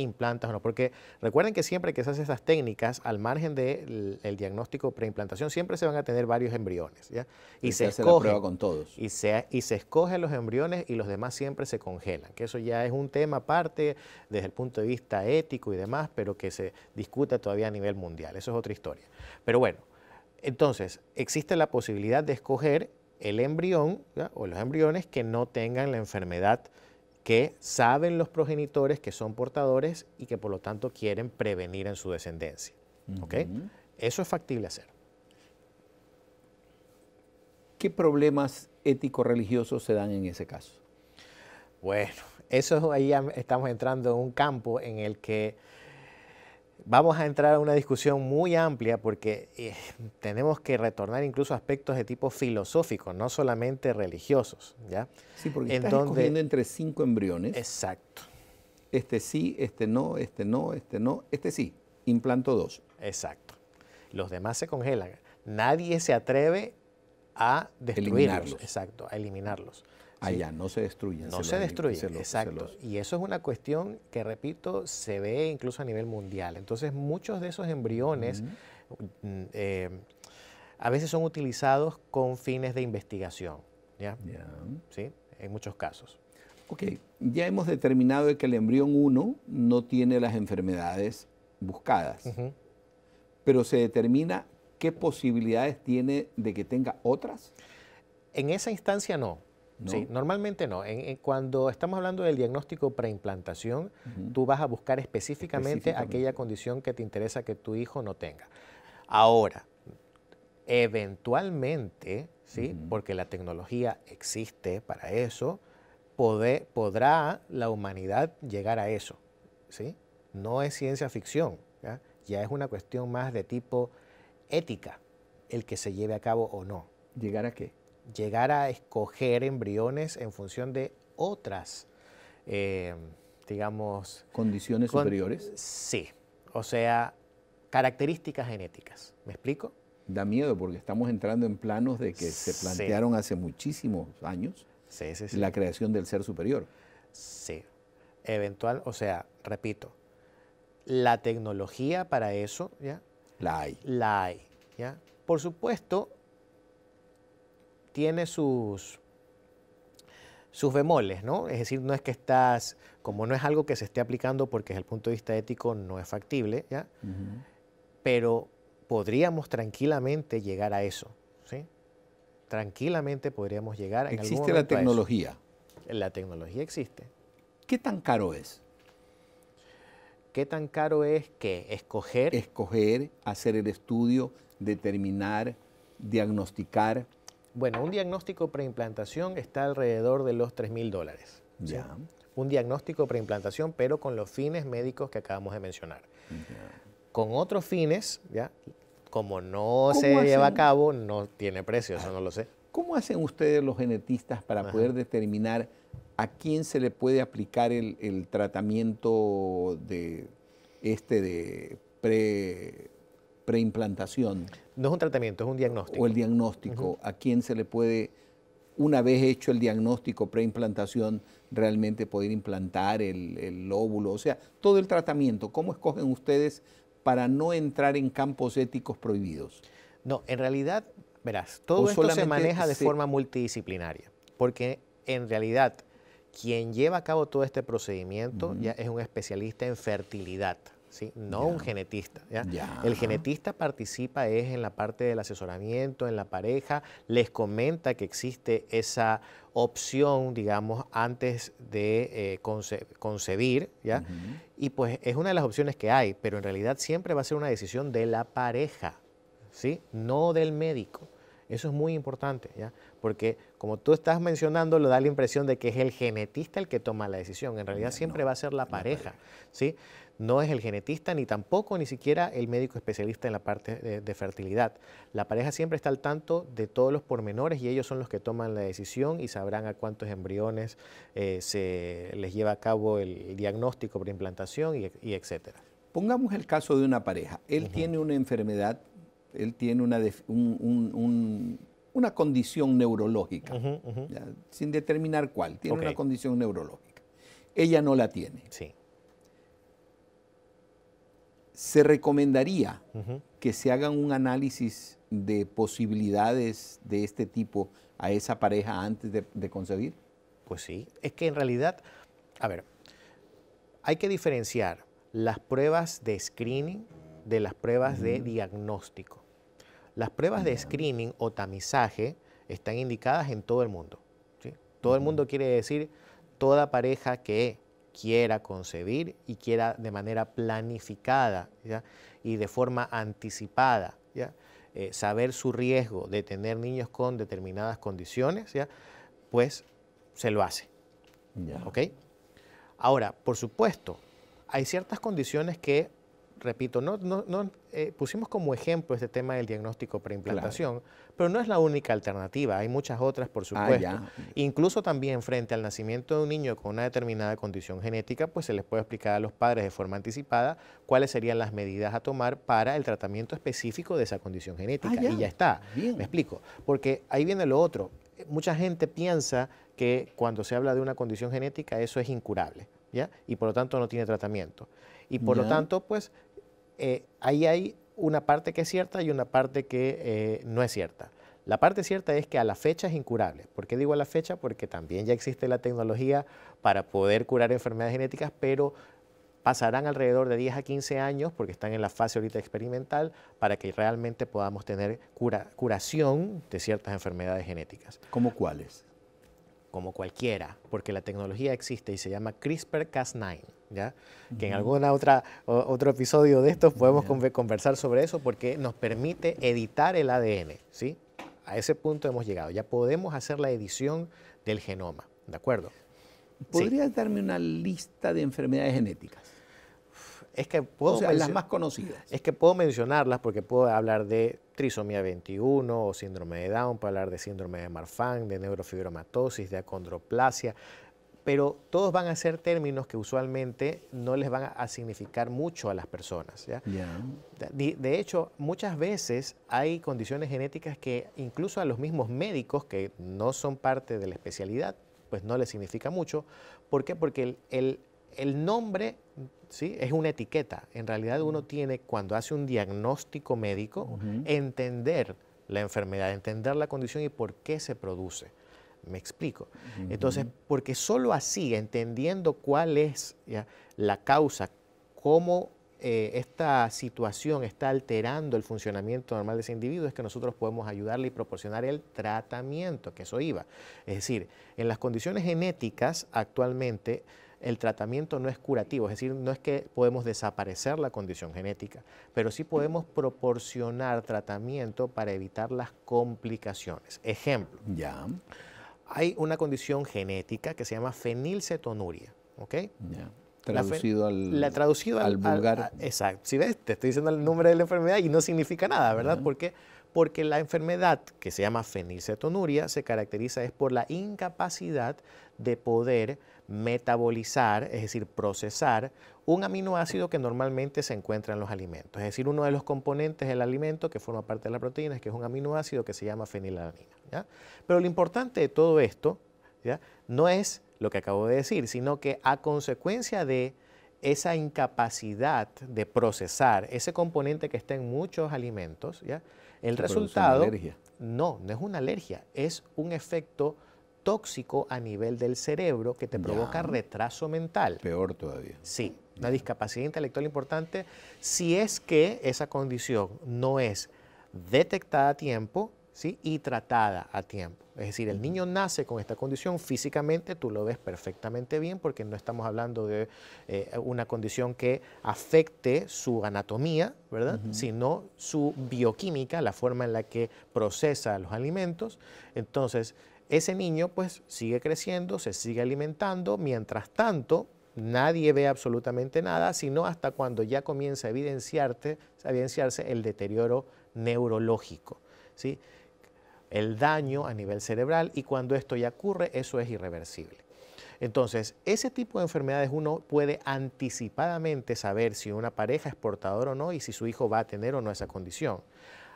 implantas o no. Porque recuerden que siempre que se hacen esas técnicas, al margen del diagnóstico preimplantación, siempre se van a tener varios embriones. Y, se, se prueba con todos. Y se, y se escogen los embriones y los demás siempre se congelan. Que eso ya es un tema aparte desde el punto de vista ético y demás, pero que se discuta todavía a nivel mundial. Eso es otra historia. Pero bueno, entonces existe la posibilidad de escoger el embrión o los embriones que no tengan la enfermedad que saben los progenitores que son portadores y que por lo tanto quieren prevenir en su descendencia. Eso es factible hacer. ¿Qué problemas ético-religiosos se dan en ese caso? Bueno, eso ahí estamos entrando en un campo en el que Vamos a entrar a una discusión muy amplia porque eh, tenemos que retornar incluso a aspectos de tipo filosófico, no solamente religiosos, ¿ya? Sí, porque escogiendo entre cinco embriones. Exacto. Este sí, este no, este no, este no, este sí. Implanto dos. Exacto. Los demás se congelan. Nadie se atreve a destruirlos. Exacto, a eliminarlos allá, no se destruyen. No se, destruyen, exacto. Y eso es una cuestión que, repito, se ve incluso a nivel mundial. Entonces, muchos de esos embriones mm, eh, a veces son utilizados con fines de investigación, ¿ya? ¿Sí? En muchos casos. Ok, ya hemos determinado que el embrión 1 no tiene las enfermedades buscadas, pero se determina qué posibilidades tiene de que tenga otras. En esa instancia no, Sí, normalmente no. cuando estamos hablando del diagnóstico preimplantación, tú vas a buscar específicamente, aquella condición que te interesa que tu hijo no tenga. Ahora, eventualmente, ¿sí? porque la tecnología existe para eso, podrá la humanidad llegar a eso. ¿sí? No es ciencia ficción, ¿ya? ya es una cuestión más de tipo ética el que se lleve a cabo o no. ¿Llegar a qué? llegar a escoger embriones en función de otras, eh, digamos... Condiciones superiores. Sí, o sea, características genéticas. ¿Me explico? Da miedo porque estamos entrando en planos de que se plantearon hace muchísimos años la creación del ser superior. Sí, eventual, o sea, repito, la tecnología para eso, ¿ya? La hay. La hay, ¿ya? Por supuesto, tiene sus, sus bemoles, ¿no? Es decir, no es que estás, como no es algo que se esté aplicando porque desde el punto de vista ético no es factible, ¿ya? Pero podríamos tranquilamente llegar a eso, ¿sí? Tranquilamente podríamos llegar a ¿Existe algún la tecnología? La tecnología existe. ¿Qué tan caro es? ¿Qué tan caro es que escoger? Escoger, hacer el estudio, determinar, diagnosticar bueno, un diagnóstico preimplantación está alrededor de los 3 mil dólares. Ya. Un diagnóstico preimplantación, pero con los fines médicos que acabamos de mencionar. Con otros fines, ya, como no se lleva a cabo, no tiene precio, eso no lo sé. ¿Cómo hacen ustedes los genetistas para poder determinar a quién se le puede aplicar el, el tratamiento de este de pre preimplantación. No es un tratamiento, es un diagnóstico. O el diagnóstico. ¿A quién se le puede, una vez hecho el diagnóstico preimplantación, realmente poder implantar el, lóbulo? óvulo? O sea, todo el tratamiento. ¿Cómo escogen ustedes para no entrar en campos éticos prohibidos? No, en realidad, verás, todo esto se maneja de forma multidisciplinaria, porque en realidad quien lleva a cabo todo este procedimiento ya es un especialista en fertilidad no un genetista. El genetista participa es en la parte del asesoramiento, en la pareja, les comenta que existe esa opción, digamos, antes de eh, concebir, ¿ya? Y pues es una de las opciones que hay, pero en realidad siempre va a ser una decisión de la pareja, ¿sí? No del médico. Eso es muy importante, ¿ya? Porque como tú estás mencionando, lo da la impresión de que es el genetista el que toma la decisión. En realidad siempre va a ser la, pareja, pareja, ¿sí? no es el genetista ni tampoco ni siquiera el médico especialista en la parte de, fertilidad. La pareja siempre está al tanto de todos los pormenores y ellos son los que toman la decisión y sabrán a cuántos embriones eh, se les lleva a cabo el diagnóstico por implantación y, etc. etcétera. Pongamos el caso de una pareja. Él tiene una enfermedad, él tiene una, una condición neurológica, sin determinar cuál, tiene una condición neurológica. Ella no la tiene. Sí se recomendaría que se hagan un análisis de posibilidades de este tipo a esa pareja antes de, concebir? Pues sí, es que en realidad, a ver, hay que diferenciar las pruebas de screening de las pruebas de diagnóstico. Las pruebas de screening o tamizaje están indicadas en todo el mundo. Todo el mundo quiere decir toda pareja que quiera concebir y quiera de manera planificada y de forma anticipada. Eh, saber su riesgo de tener niños con determinadas condiciones, pues se lo hace. Ahora, por supuesto, hay ciertas condiciones que repito, no, no, no eh, pusimos como ejemplo este tema del diagnóstico preimplantación, pero no es la única alternativa, hay muchas otras, por ah, supuesto. Incluso también frente al nacimiento de un niño con una determinada condición genética, pues se les puede explicar a los padres de forma anticipada cuáles serían las medidas a tomar para el tratamiento específico de esa condición genética. Ah, y ya está. Me explico. Porque ahí viene lo otro. Mucha gente piensa que cuando se habla de una condición genética eso es incurable, ¿ya? Y por lo tanto no tiene tratamiento. Y por lo tanto, pues eh, ahí hay una parte que es cierta y una parte que eh, no es cierta. La parte cierta es que a la fecha es incurable. ¿Por qué digo a la fecha? Porque también ya existe la tecnología para poder curar enfermedades genéticas, pero pasarán alrededor de 10 a 15 años, porque están en la fase ahorita experimental, para que realmente podamos tener curación de ciertas enfermedades genéticas. ¿Cómo cuáles? Como cualquiera, porque la tecnología existe y se llama CRISPR-Cas9. Que en algún otro episodio de estos podemos conversar sobre eso porque nos permite editar el ADN, ¿sí? A ese punto hemos llegado, ya podemos hacer la edición del genoma, ¿de acuerdo? ¿Podrías darme una lista de enfermedades genéticas? Es que puedo las más conocidas. Es que puedo mencionarlas porque puedo hablar de trisomía 21 o síndrome de Down, puedo hablar de síndrome de Marfan, de neurofibromatosis, de acondroplasia, pero todos van a ser términos que usualmente no les van a significar mucho a las personas. De, hecho, muchas veces hay condiciones genéticas que incluso a los mismos médicos que no son parte de la especialidad, pues no les significa mucho. ¿Por qué? Porque el, nombre ¿sí? es una etiqueta. En realidad uno tiene, cuando hace un diagnóstico médico, entender la enfermedad, entender la condición y por qué se produce. Me explico. Entonces, porque solo así, entendiendo cuál es la causa, cómo eh, esta situación está alterando el funcionamiento normal de ese individuo, es que nosotros podemos ayudarle y proporcionar el tratamiento, que eso iba. Es decir, en las condiciones genéticas actualmente, el tratamiento no es curativo, es decir, no es que podemos desaparecer la condición genética, pero sí podemos proporcionar tratamiento para evitar las complicaciones. Ejemplo. Ya. Hay una condición genética que se llama fenilcetonuria, ¿ok? Traducido la al, traducido al, vulgar. exacto. Si ves, te estoy diciendo el nombre de la enfermedad y no significa nada, ¿verdad? Porque porque la enfermedad que se llama fenilcetonuria se caracteriza es por la incapacidad de poder metabolizar, es decir, procesar un aminoácido que normalmente se encuentra en los alimentos. Es decir, uno de los componentes del alimento que forma parte de la proteína es que es un aminoácido que se llama fenilalanina. Pero lo importante de todo esto no es lo que acabo de decir, sino que a consecuencia de esa incapacidad de procesar ese componente que está en muchos alimentos, ¿ya? el una resultado... No, no es una alergia, es un efecto tóxico a nivel del cerebro que te provoca retraso mental. Peor todavía. Sí, una discapacidad intelectual importante si es que esa condición no es detectada a tiempo ¿sí? y tratada a tiempo. Es decir, el niño nace con esta condición, físicamente tú lo ves perfectamente bien porque no estamos hablando de eh, una condición que afecte su anatomía, ¿verdad? Sino su bioquímica, la forma en la que procesa los alimentos. Entonces, ese niño pues sigue creciendo, se sigue alimentando, mientras tanto nadie ve absolutamente nada, sino hasta cuando ya comienza a, evidenciarse el deterioro neurológico, ¿sí? el daño a nivel cerebral y cuando esto ya ocurre eso es irreversible. Entonces, ese tipo de enfermedades uno puede anticipadamente saber si una pareja es portadora o no y si su hijo va a tener o no esa condición.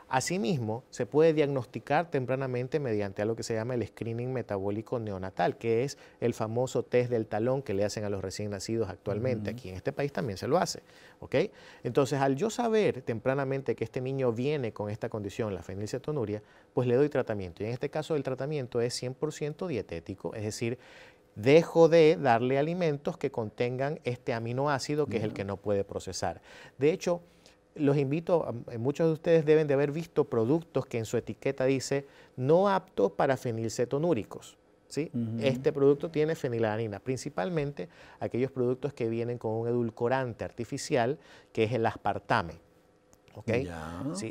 Asimismo, se puede diagnosticar tempranamente mediante algo que se llama el screening metabólico neonatal, que es el famoso test del talón que le hacen a los recién nacidos actualmente. Aquí en este país también se lo hace. Entonces, al yo saber tempranamente que este niño viene con esta condición, la fenilcetonuria, pues le doy tratamiento. Y en este caso el tratamiento es 100% dietético, es decir, dejo de darle alimentos que contengan este aminoácido que es el que no puede procesar. De hecho, los invito, eh, muchos de ustedes deben de haber visto productos que en su etiqueta dice no apto para fenilcetonúricos. ¿sí? Este producto tiene fenilalanina, principalmente aquellos productos que vienen con un edulcorante artificial que es el aspartame. ¿okay?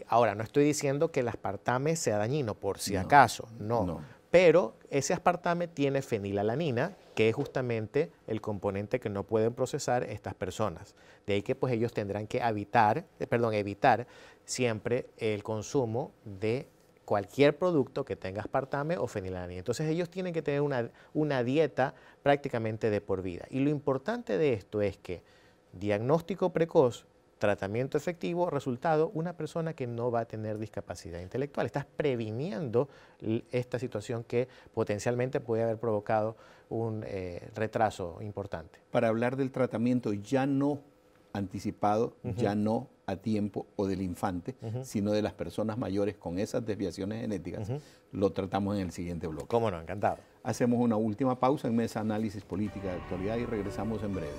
Ahora, no estoy diciendo que el aspartame sea dañino, por si acaso, no pero ese aspartame tiene fenilalanina, que es justamente el componente que no pueden procesar estas personas. De ahí que pues ellos tendrán que evitar, eh, perdón, evitar siempre el consumo de cualquier producto que tenga aspartame o fenilalanina. Entonces ellos tienen que tener una, una dieta prácticamente de por vida. Y lo importante de esto es que diagnóstico precoz tratamiento efectivo, resultado, una persona que no va a tener discapacidad intelectual. Estás previniendo esta situación que potencialmente puede haber provocado un eh, retraso importante. Para hablar del tratamiento ya no anticipado, ya no a tiempo o del infante, sino de las personas mayores con esas desviaciones genéticas, lo tratamos en el siguiente bloque. Cómo no, encantado. Hacemos una última pausa en Mesa Análisis Política de Actualidad y regresamos en breve.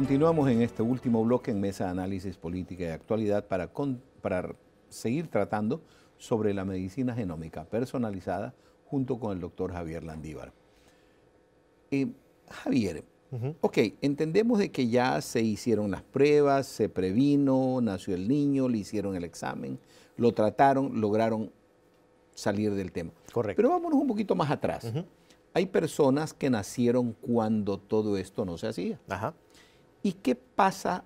Continuamos en este último bloque en Mesa de Análisis Política de Actualidad para, seguir tratando sobre la medicina genómica personalizada junto con el doctor Javier Landívar. Eh, Javier, ok, entendemos de que ya se hicieron las pruebas, se previno, nació el niño, le hicieron el examen, lo trataron, lograron salir del tema. Correcto. Pero vámonos un poquito más atrás. Hay personas que nacieron cuando todo esto no se hacía. Ajá. ¿Y qué pasa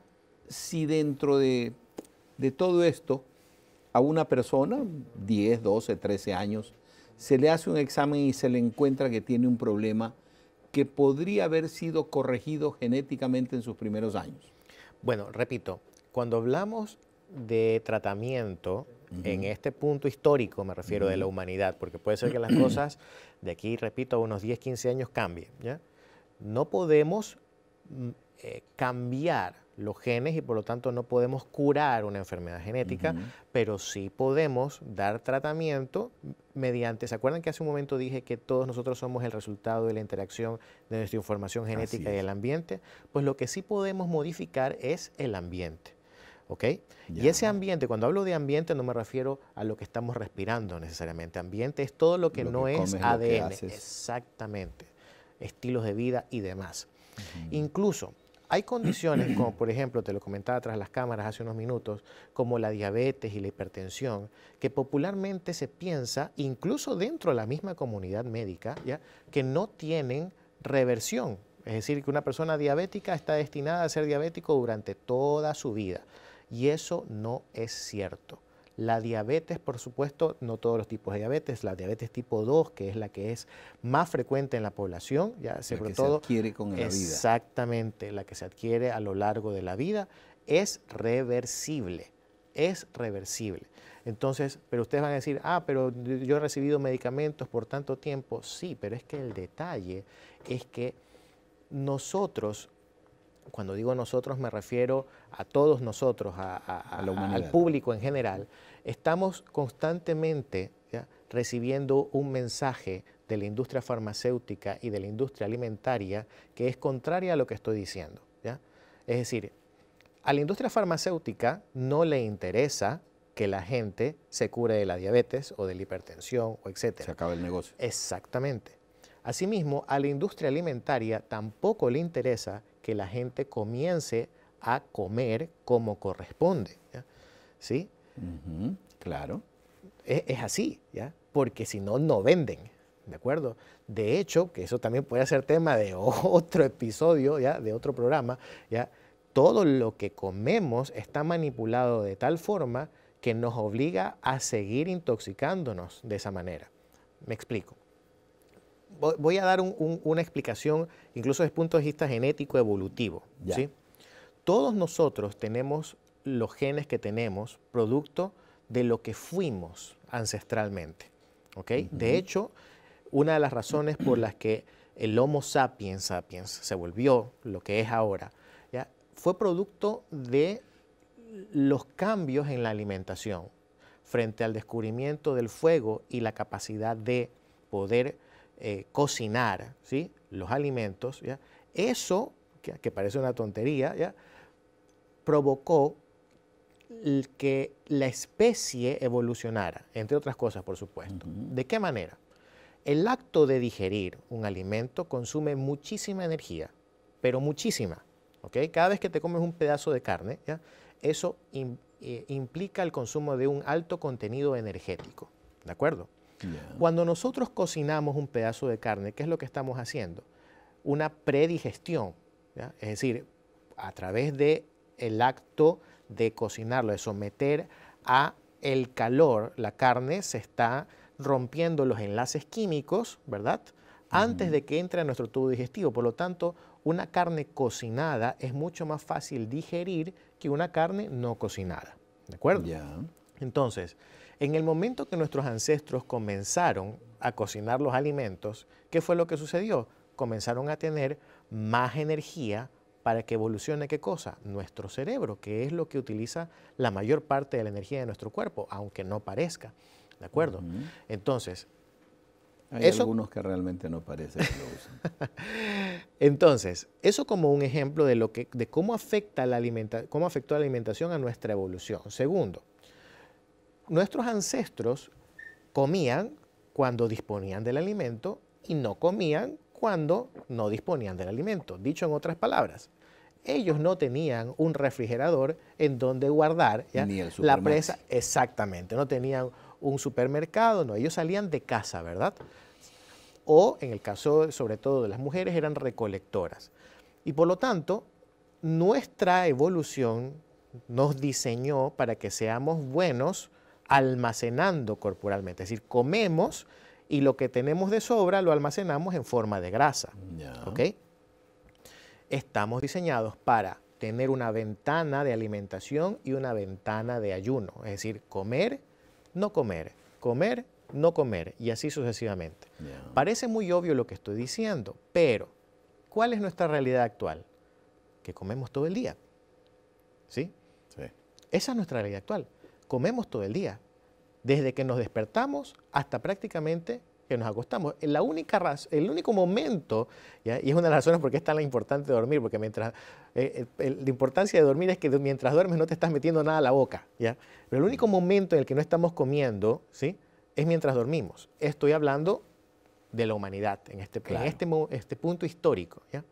si dentro de, todo esto a una persona, 10, 12, 13 años, se le hace un examen y se le encuentra que tiene un problema que podría haber sido corregido genéticamente en sus primeros años? Bueno, repito, cuando hablamos de tratamiento, en este punto histórico me refiero de la humanidad, porque puede ser que las cosas de aquí, repito, a unos 10, 15 años cambien, ¿ya? No podemos eh, cambiar los genes y por lo tanto no podemos curar una enfermedad genética, pero sí podemos dar tratamiento mediante, ¿se acuerdan que hace un momento dije que todos nosotros somos el resultado de la interacción de nuestra información genética y el ambiente? Pues lo que sí podemos modificar es el ambiente. ¿ok? Y ese ambiente, cuando hablo de ambiente no me refiero a lo que estamos respirando necesariamente. Ambiente es todo lo que no es ADN, exactamente, estilos de vida y demás. Incluso hay condiciones como, por ejemplo, te lo comentaba tras las cámaras hace unos minutos, como la diabetes y la hipertensión, que popularmente se piensa, incluso dentro de la misma comunidad médica, ¿ya? que no tienen reversión. Es decir, que una persona diabética está destinada a ser diabético durante toda su vida. Y eso no es cierto. La diabetes, por supuesto, no todos los tipos de diabetes, la diabetes tipo 2, que es la que es más frecuente en la población, ya sobre la que todo, se adquiere con la vida. Exactamente, la que se adquiere a lo largo de la vida, es reversible, es reversible. Entonces, pero ustedes van a decir, ah, pero yo he recibido medicamentos por tanto tiempo. Sí, pero es que el detalle es que nosotros, cuando digo nosotros me refiero a todos nosotros, a, al público en general, estamos constantemente recibiendo un mensaje de la industria farmacéutica y de la industria alimentaria que es contraria a lo que estoy diciendo. Es decir, a la industria farmacéutica no le interesa que la gente se cure de la diabetes o de la hipertensión o etcétera. Se acaba el negocio. Exactamente. Asimismo, a la industria alimentaria tampoco le interesa que la gente comience a comer como corresponde. ¿Sí? claro. Es, así, ¿ya? Porque si no, no venden. ¿De acuerdo? De hecho, que eso también puede ser tema de otro episodio, ¿ya? De otro programa, ¿ya? Todo lo que comemos está manipulado de tal forma que nos obliga a seguir intoxicándonos de esa manera. Me explico voy a dar una explicación, incluso desde el punto de vista genético evolutivo. ¿sí? todos nosotros tenemos los genes que tenemos producto de lo que fuimos ancestralmente. De hecho, una de las razones por las que el Homo sapiens sapiens se volvió lo que es ahora ¿ya? fue producto de los cambios en la alimentación frente al descubrimiento del fuego y la capacidad de poder eh, cocinar ¿sí? los alimentos. ¿ya? Eso, que, que parece una tontería, ¿ya? provocó que la especie evolucionara, entre otras cosas, por supuesto. ¿De qué manera? El acto de digerir un alimento consume muchísima energía, pero muchísima. Cada vez que te comes un pedazo de carne, eso eh, implica el consumo de un alto contenido energético. ¿De acuerdo? Cuando nosotros cocinamos un pedazo de carne, ¿qué es lo que estamos haciendo? Una predigestión. Es decir, a través de el acto de cocinarlo, de someter a el calor la carne, se está rompiendo los enlaces químicos, ¿verdad? Antes de que entre a nuestro tubo digestivo. Por lo tanto, una carne cocinada es mucho más fácil digerir que una carne no cocinada. ¿De acuerdo? Entonces, en el momento que nuestros ancestros comenzaron a cocinar los alimentos, ¿qué fue lo que sucedió? Comenzaron a tener más energía, para que evolucione qué cosa? Nuestro cerebro, que es lo que utiliza la mayor parte de la energía de nuestro cuerpo, aunque no parezca. ¿De acuerdo? Entonces, hay algunos que realmente no parecen que lo usan. Entonces, eso como un ejemplo de, lo que, de cómo, afecta la cómo afectó la alimentación a nuestra evolución. Segundo, nuestros ancestros comían cuando disponían del alimento y no comían cuando no disponían del alimento. Dicho en otras palabras, ellos no tenían un refrigerador en donde guardar la presa. Exactamente, no tenían un supermercado, no, ellos salían de casa, ¿verdad? O en el caso sobre todo de las mujeres eran recolectoras. Y por lo tanto, nuestra evolución nos diseñó para que seamos buenos almacenando corporalmente, es decir, comemos y lo que tenemos de sobra lo almacenamos en forma de grasa. ¿ok? estamos diseñados para tener una ventana de alimentación y una ventana de ayuno, es decir, comer, no comer, comer, no comer y así sucesivamente. Parece muy obvio lo que estoy diciendo, pero ¿cuál es nuestra realidad actual? Que comemos todo el día. ¿Sí? sí. Esa es nuestra realidad actual. Comemos todo el día, desde que nos despertamos hasta prácticamente que nos acostamos. el único momento, y es una de las razones por qué es tan importante dormir, porque mientras eh, la importancia de dormir es que mientras duermes no te estás metiendo nada a la boca, ¿ya? pero el único momento en el que no estamos comiendo ¿sí? es mientras dormimos. Estoy hablando de la humanidad en este, este, este punto histórico. ¿ya?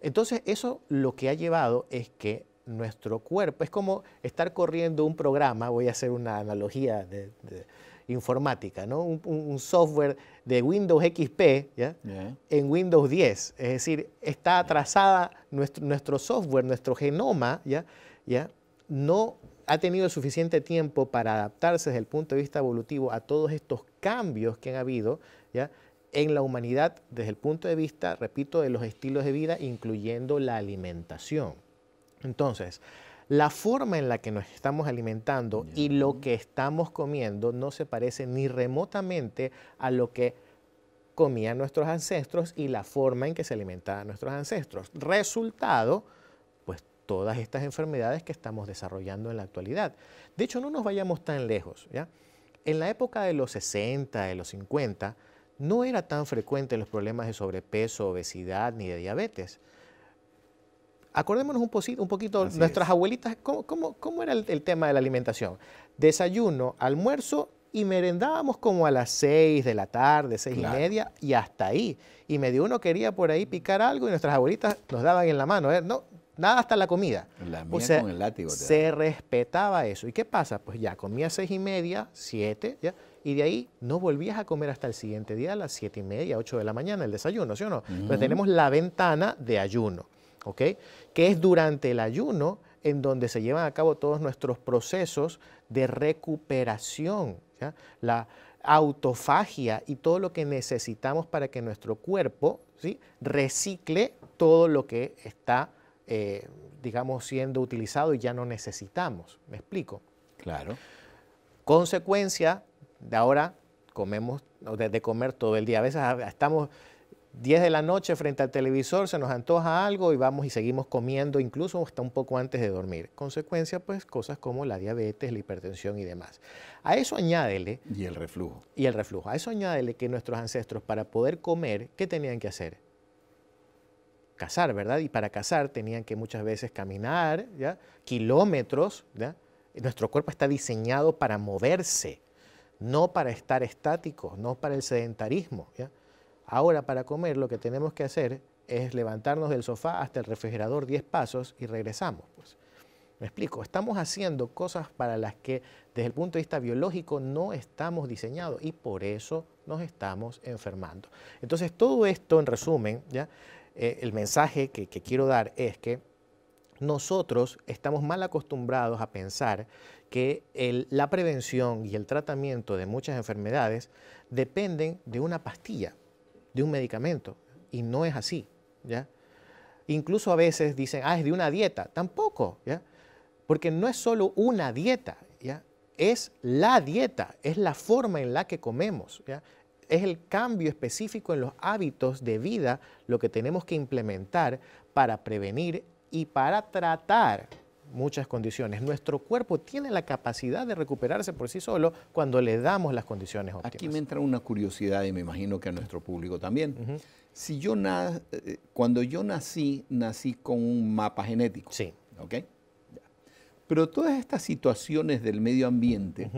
Entonces eso lo que ha llevado es que nuestro cuerpo es como estar corriendo un programa, voy a hacer una analogía de informática, ¿no? un, software de Windows XP en Windows 10. Es decir, está atrasada nuestro, nuestro software, nuestro genoma, ¿ya? ¿ya? no ha tenido suficiente tiempo para adaptarse desde el punto de vista evolutivo a todos estos cambios que han habido ¿ya? en la humanidad desde el punto de vista, repito, de los estilos de vida, incluyendo la alimentación. Entonces, la forma en la que nos estamos alimentando y lo que estamos comiendo no se parece ni remotamente a lo que comían nuestros ancestros y la forma en que se alimentaban nuestros ancestros. Resultado, pues todas estas enfermedades que estamos desarrollando en la actualidad. De hecho, no nos vayamos tan lejos. ¿ya? En la época de los 60, de los 50, no era tan frecuente los problemas de sobrepeso, obesidad ni de diabetes acordémonos un, poquito, un poquito nuestras abuelitas, ¿cómo, era el, tema de la alimentación? Desayuno, almuerzo y merendábamos como a las seis de la tarde, seis y media, y hasta ahí. Y medio uno quería por ahí picar algo y nuestras abuelitas nos daban en la mano, ¿eh? no, nada hasta la comida. La o el látigo. se respetaba eso. ¿Y qué pasa? Pues ya comía seis y media, siete, ¿ya? y de ahí no volvías a comer hasta el siguiente día a las siete y media, ocho de la mañana, el desayuno, ¿sí o no? Pero tenemos la ventana de ayuno. ¿ok? Que es durante el ayuno en donde se llevan a cabo todos nuestros procesos de recuperación, la autofagia y todo lo que necesitamos para que nuestro cuerpo recicle todo lo que está, eh, digamos, siendo utilizado y ya no necesitamos. ¿Me explico? Claro. Consecuencia de ahora comemos, de comer todo el día. A veces ah, estamos 10 de la noche frente al televisor, se nos antoja algo y vamos y seguimos comiendo incluso hasta un poco antes de dormir. Consecuencia, pues, cosas como la diabetes, la hipertensión y demás. A eso añádele... Y el reflujo. Y el reflujo. A eso añádele que nuestros ancestros para poder comer, ¿qué tenían que hacer? Cazar, ¿verdad? Y para cazar tenían que muchas veces caminar, ¿ya? Kilómetros, ¿ya? Nuestro cuerpo está diseñado para moverse, no para estar estático, no para el sedentarismo, ¿ya? Ahora para comer lo que tenemos que hacer es levantarnos del sofá hasta el refrigerador 10 pasos y regresamos. Pues. Me explico, estamos haciendo cosas para las que desde el punto de vista biológico no estamos diseñados y por eso nos estamos enfermando. Entonces todo esto en resumen, ¿ya? Eh, el mensaje que, quiero dar es que nosotros estamos mal acostumbrados a pensar que la prevención y el tratamiento de muchas enfermedades dependen de una pastilla de un medicamento. Y no es así, ¿ya? Incluso a veces dicen, ah, es de una dieta. Tampoco, ¿ya? Porque no es solo una dieta, ¿ya? Es la dieta, es la forma en la que comemos, ¿ya? Es el cambio específico en los hábitos de vida lo que tenemos que implementar para prevenir y para tratar muchas condiciones. Nuestro cuerpo tiene la capacidad de recuperarse por sí solo cuando le damos las condiciones óptimas. Aquí me entra una curiosidad y me imagino que a nuestro público también. Si yo na eh, cuando yo nací, nací con un mapa genético. Sí. ¿Ok? Pero todas estas situaciones del medio ambiente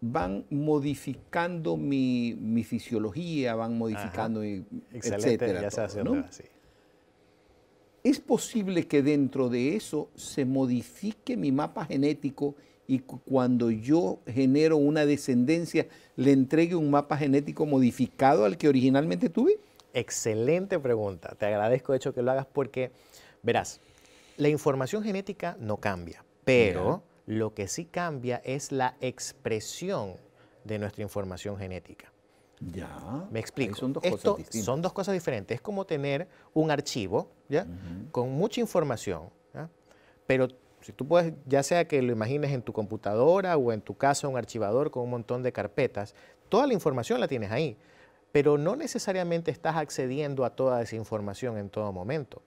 van modificando mi, fisiología, van modificando mi. Excelente, etcétera, ya ¿Es posible que dentro de eso se modifique mi mapa genético y cuando yo genero una descendencia le entregue un mapa genético modificado al que originalmente tuve? Excelente pregunta. Te agradezco de hecho que lo hagas porque, verás, la información genética no cambia, pero lo que sí cambia es la expresión de nuestra información genética. Ya. Me explico. Son dos, son dos, cosas diferentes. Es como tener un archivo con mucha información, pero si tú puedes, ya sea que lo imagines en tu computadora o en tu casa un archivador con un montón de carpetas, toda la información la tienes ahí, pero no necesariamente estás accediendo a toda esa información en todo momento.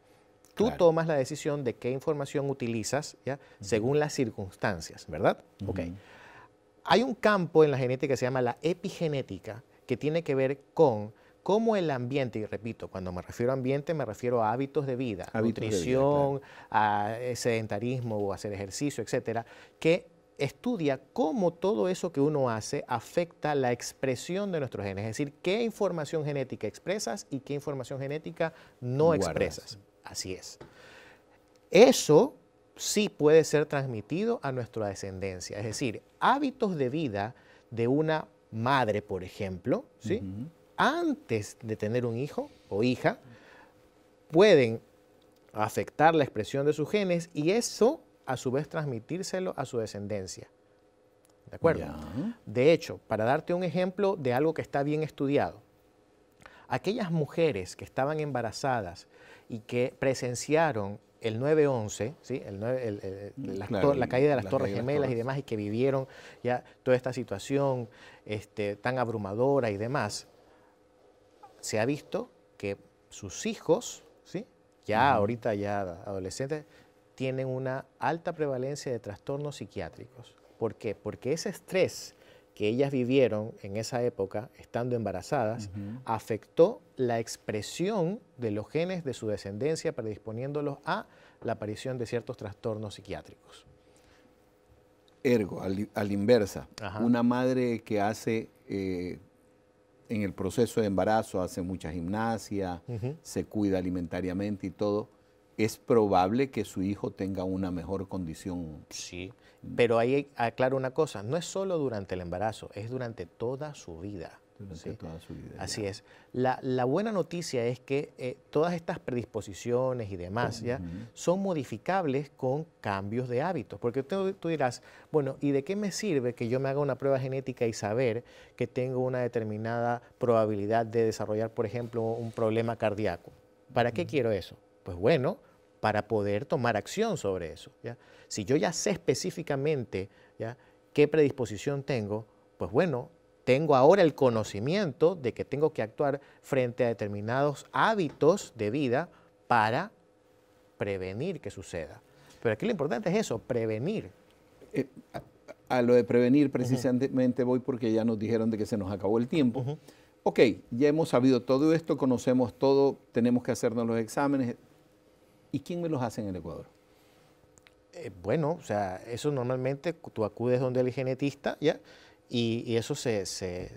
Tú tomas la decisión de qué información utilizas según las circunstancias, ¿verdad? Ok. Hay un campo en la genética que se llama la epigenética, que tiene que ver con cómo el ambiente, y repito, cuando me refiero a ambiente me refiero a hábitos de vida, nutrición, a sedentarismo o hacer ejercicio, etcétera, que estudia cómo todo eso que uno hace afecta la expresión de nuestros genes, es decir, qué información genética expresas y qué información genética no expresas. Así es. Eso sí puede ser transmitido a nuestra descendencia, es decir, hábitos de vida de una madre, por ejemplo, ¿sí? antes de tener un hijo o hija, pueden afectar la expresión de sus genes y eso a su vez transmitírselo a su descendencia. ¿De acuerdo? De hecho, para darte un ejemplo de algo que está bien estudiado, aquellas mujeres que estaban embarazadas y que presenciaron el 9-11, ¿sí? el, mm. la, caída de las Torres Gemelas y demás, y que vivieron ya toda esta situación este, tan abrumadora y demás, se ha visto que sus hijos, ¿sí? ya ahorita ya adolescentes, tienen una alta prevalencia de trastornos psiquiátricos. ¿Por qué? Porque ese estrés que ellas vivieron en esa época, estando embarazadas, afectó la expresión de los genes de su descendencia, predisponiéndolos a la aparición de ciertos trastornos psiquiátricos. Ergo, al, inversa, una madre que hace eh, en el proceso de embarazo, hace mucha gimnasia, se cuida alimentariamente y todo, es probable que su hijo tenga una mejor condición. Sí, pero ahí aclaro una cosa, no es solo durante el embarazo, es durante toda su vida. Durante toda su vida. Así es. La, buena noticia es que eh, todas estas predisposiciones y demás son modificables con cambios de hábitos. Porque tú, dirás, bueno, ¿y de qué me sirve que yo me haga una prueba genética y saber que tengo una determinada probabilidad de desarrollar, por ejemplo, un problema cardíaco? ¿Para qué quiero eso? Pues bueno, para poder tomar acción sobre eso. Si yo ya sé específicamente ¿ya? qué predisposición tengo, pues bueno, tengo ahora el conocimiento de que tengo que actuar frente a determinados hábitos de vida para prevenir que suceda. Pero aquí lo importante es eso, prevenir. Eh, a, lo de prevenir precisamente voy porque ya nos dijeron de que se nos acabó el tiempo. Ok, ya hemos sabido todo esto, conocemos todo, tenemos que hacernos los exámenes, ¿Y quién me los hace en el Ecuador? Eh, bueno, o sea, eso normalmente tú acudes donde el genetista, ¿ya? Y, eso se,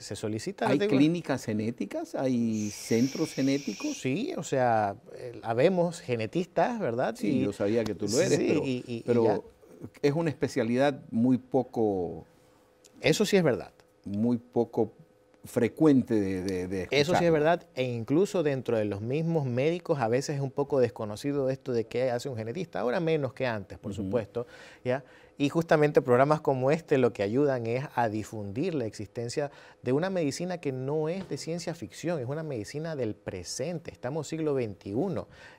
solicita. ¿Hay clínicas genéticas? ¿Hay centros genéticos? Sí, o sea, habemos genetistas, ¿verdad? Sí, y, yo sabía que tú lo eres, sí, pero es una especialidad muy poco... Eso sí es verdad. Muy poco frecuente de, Eso sí es verdad, e incluso dentro de los mismos médicos a veces es un poco desconocido esto de qué hace un genetista, ahora menos que antes, por supuesto, ¿ya? Y justamente programas como este lo que ayudan es a difundir la existencia de una medicina que no es de ciencia ficción, es una medicina del presente, estamos siglo XXI,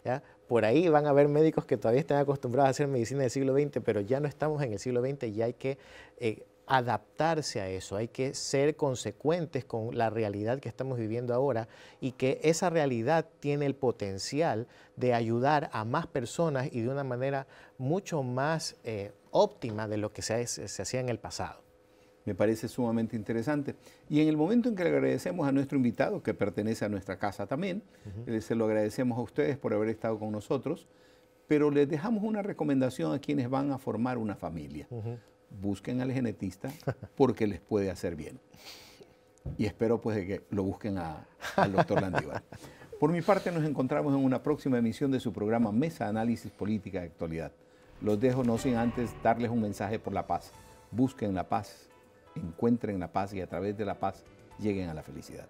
¿ya? por ahí van a haber médicos que todavía están acostumbrados a hacer medicina del siglo XX, pero ya no estamos en el siglo XX y hay que eh, adaptarse a eso, hay que ser consecuentes con la realidad que estamos viviendo ahora y que esa realidad tiene el potencial de ayudar a más personas y de una manera mucho más eh, óptima de lo que se, hacía en el pasado. Me parece sumamente interesante. Y en el momento en que le agradecemos a nuestro invitado, que pertenece a nuestra casa también, eh, se lo agradecemos a ustedes por haber estado con nosotros, pero les dejamos una recomendación a quienes van a formar una familia busquen al genetista porque les puede hacer bien. Y espero pues que lo busquen al doctor Landívar. Por mi parte, nos encontramos en una próxima emisión de su programa Mesa Análisis Política de Actualidad. Los dejo no sin antes darles un mensaje por la paz. Busquen la paz, encuentren la paz y a través de la paz lleguen a la felicidad.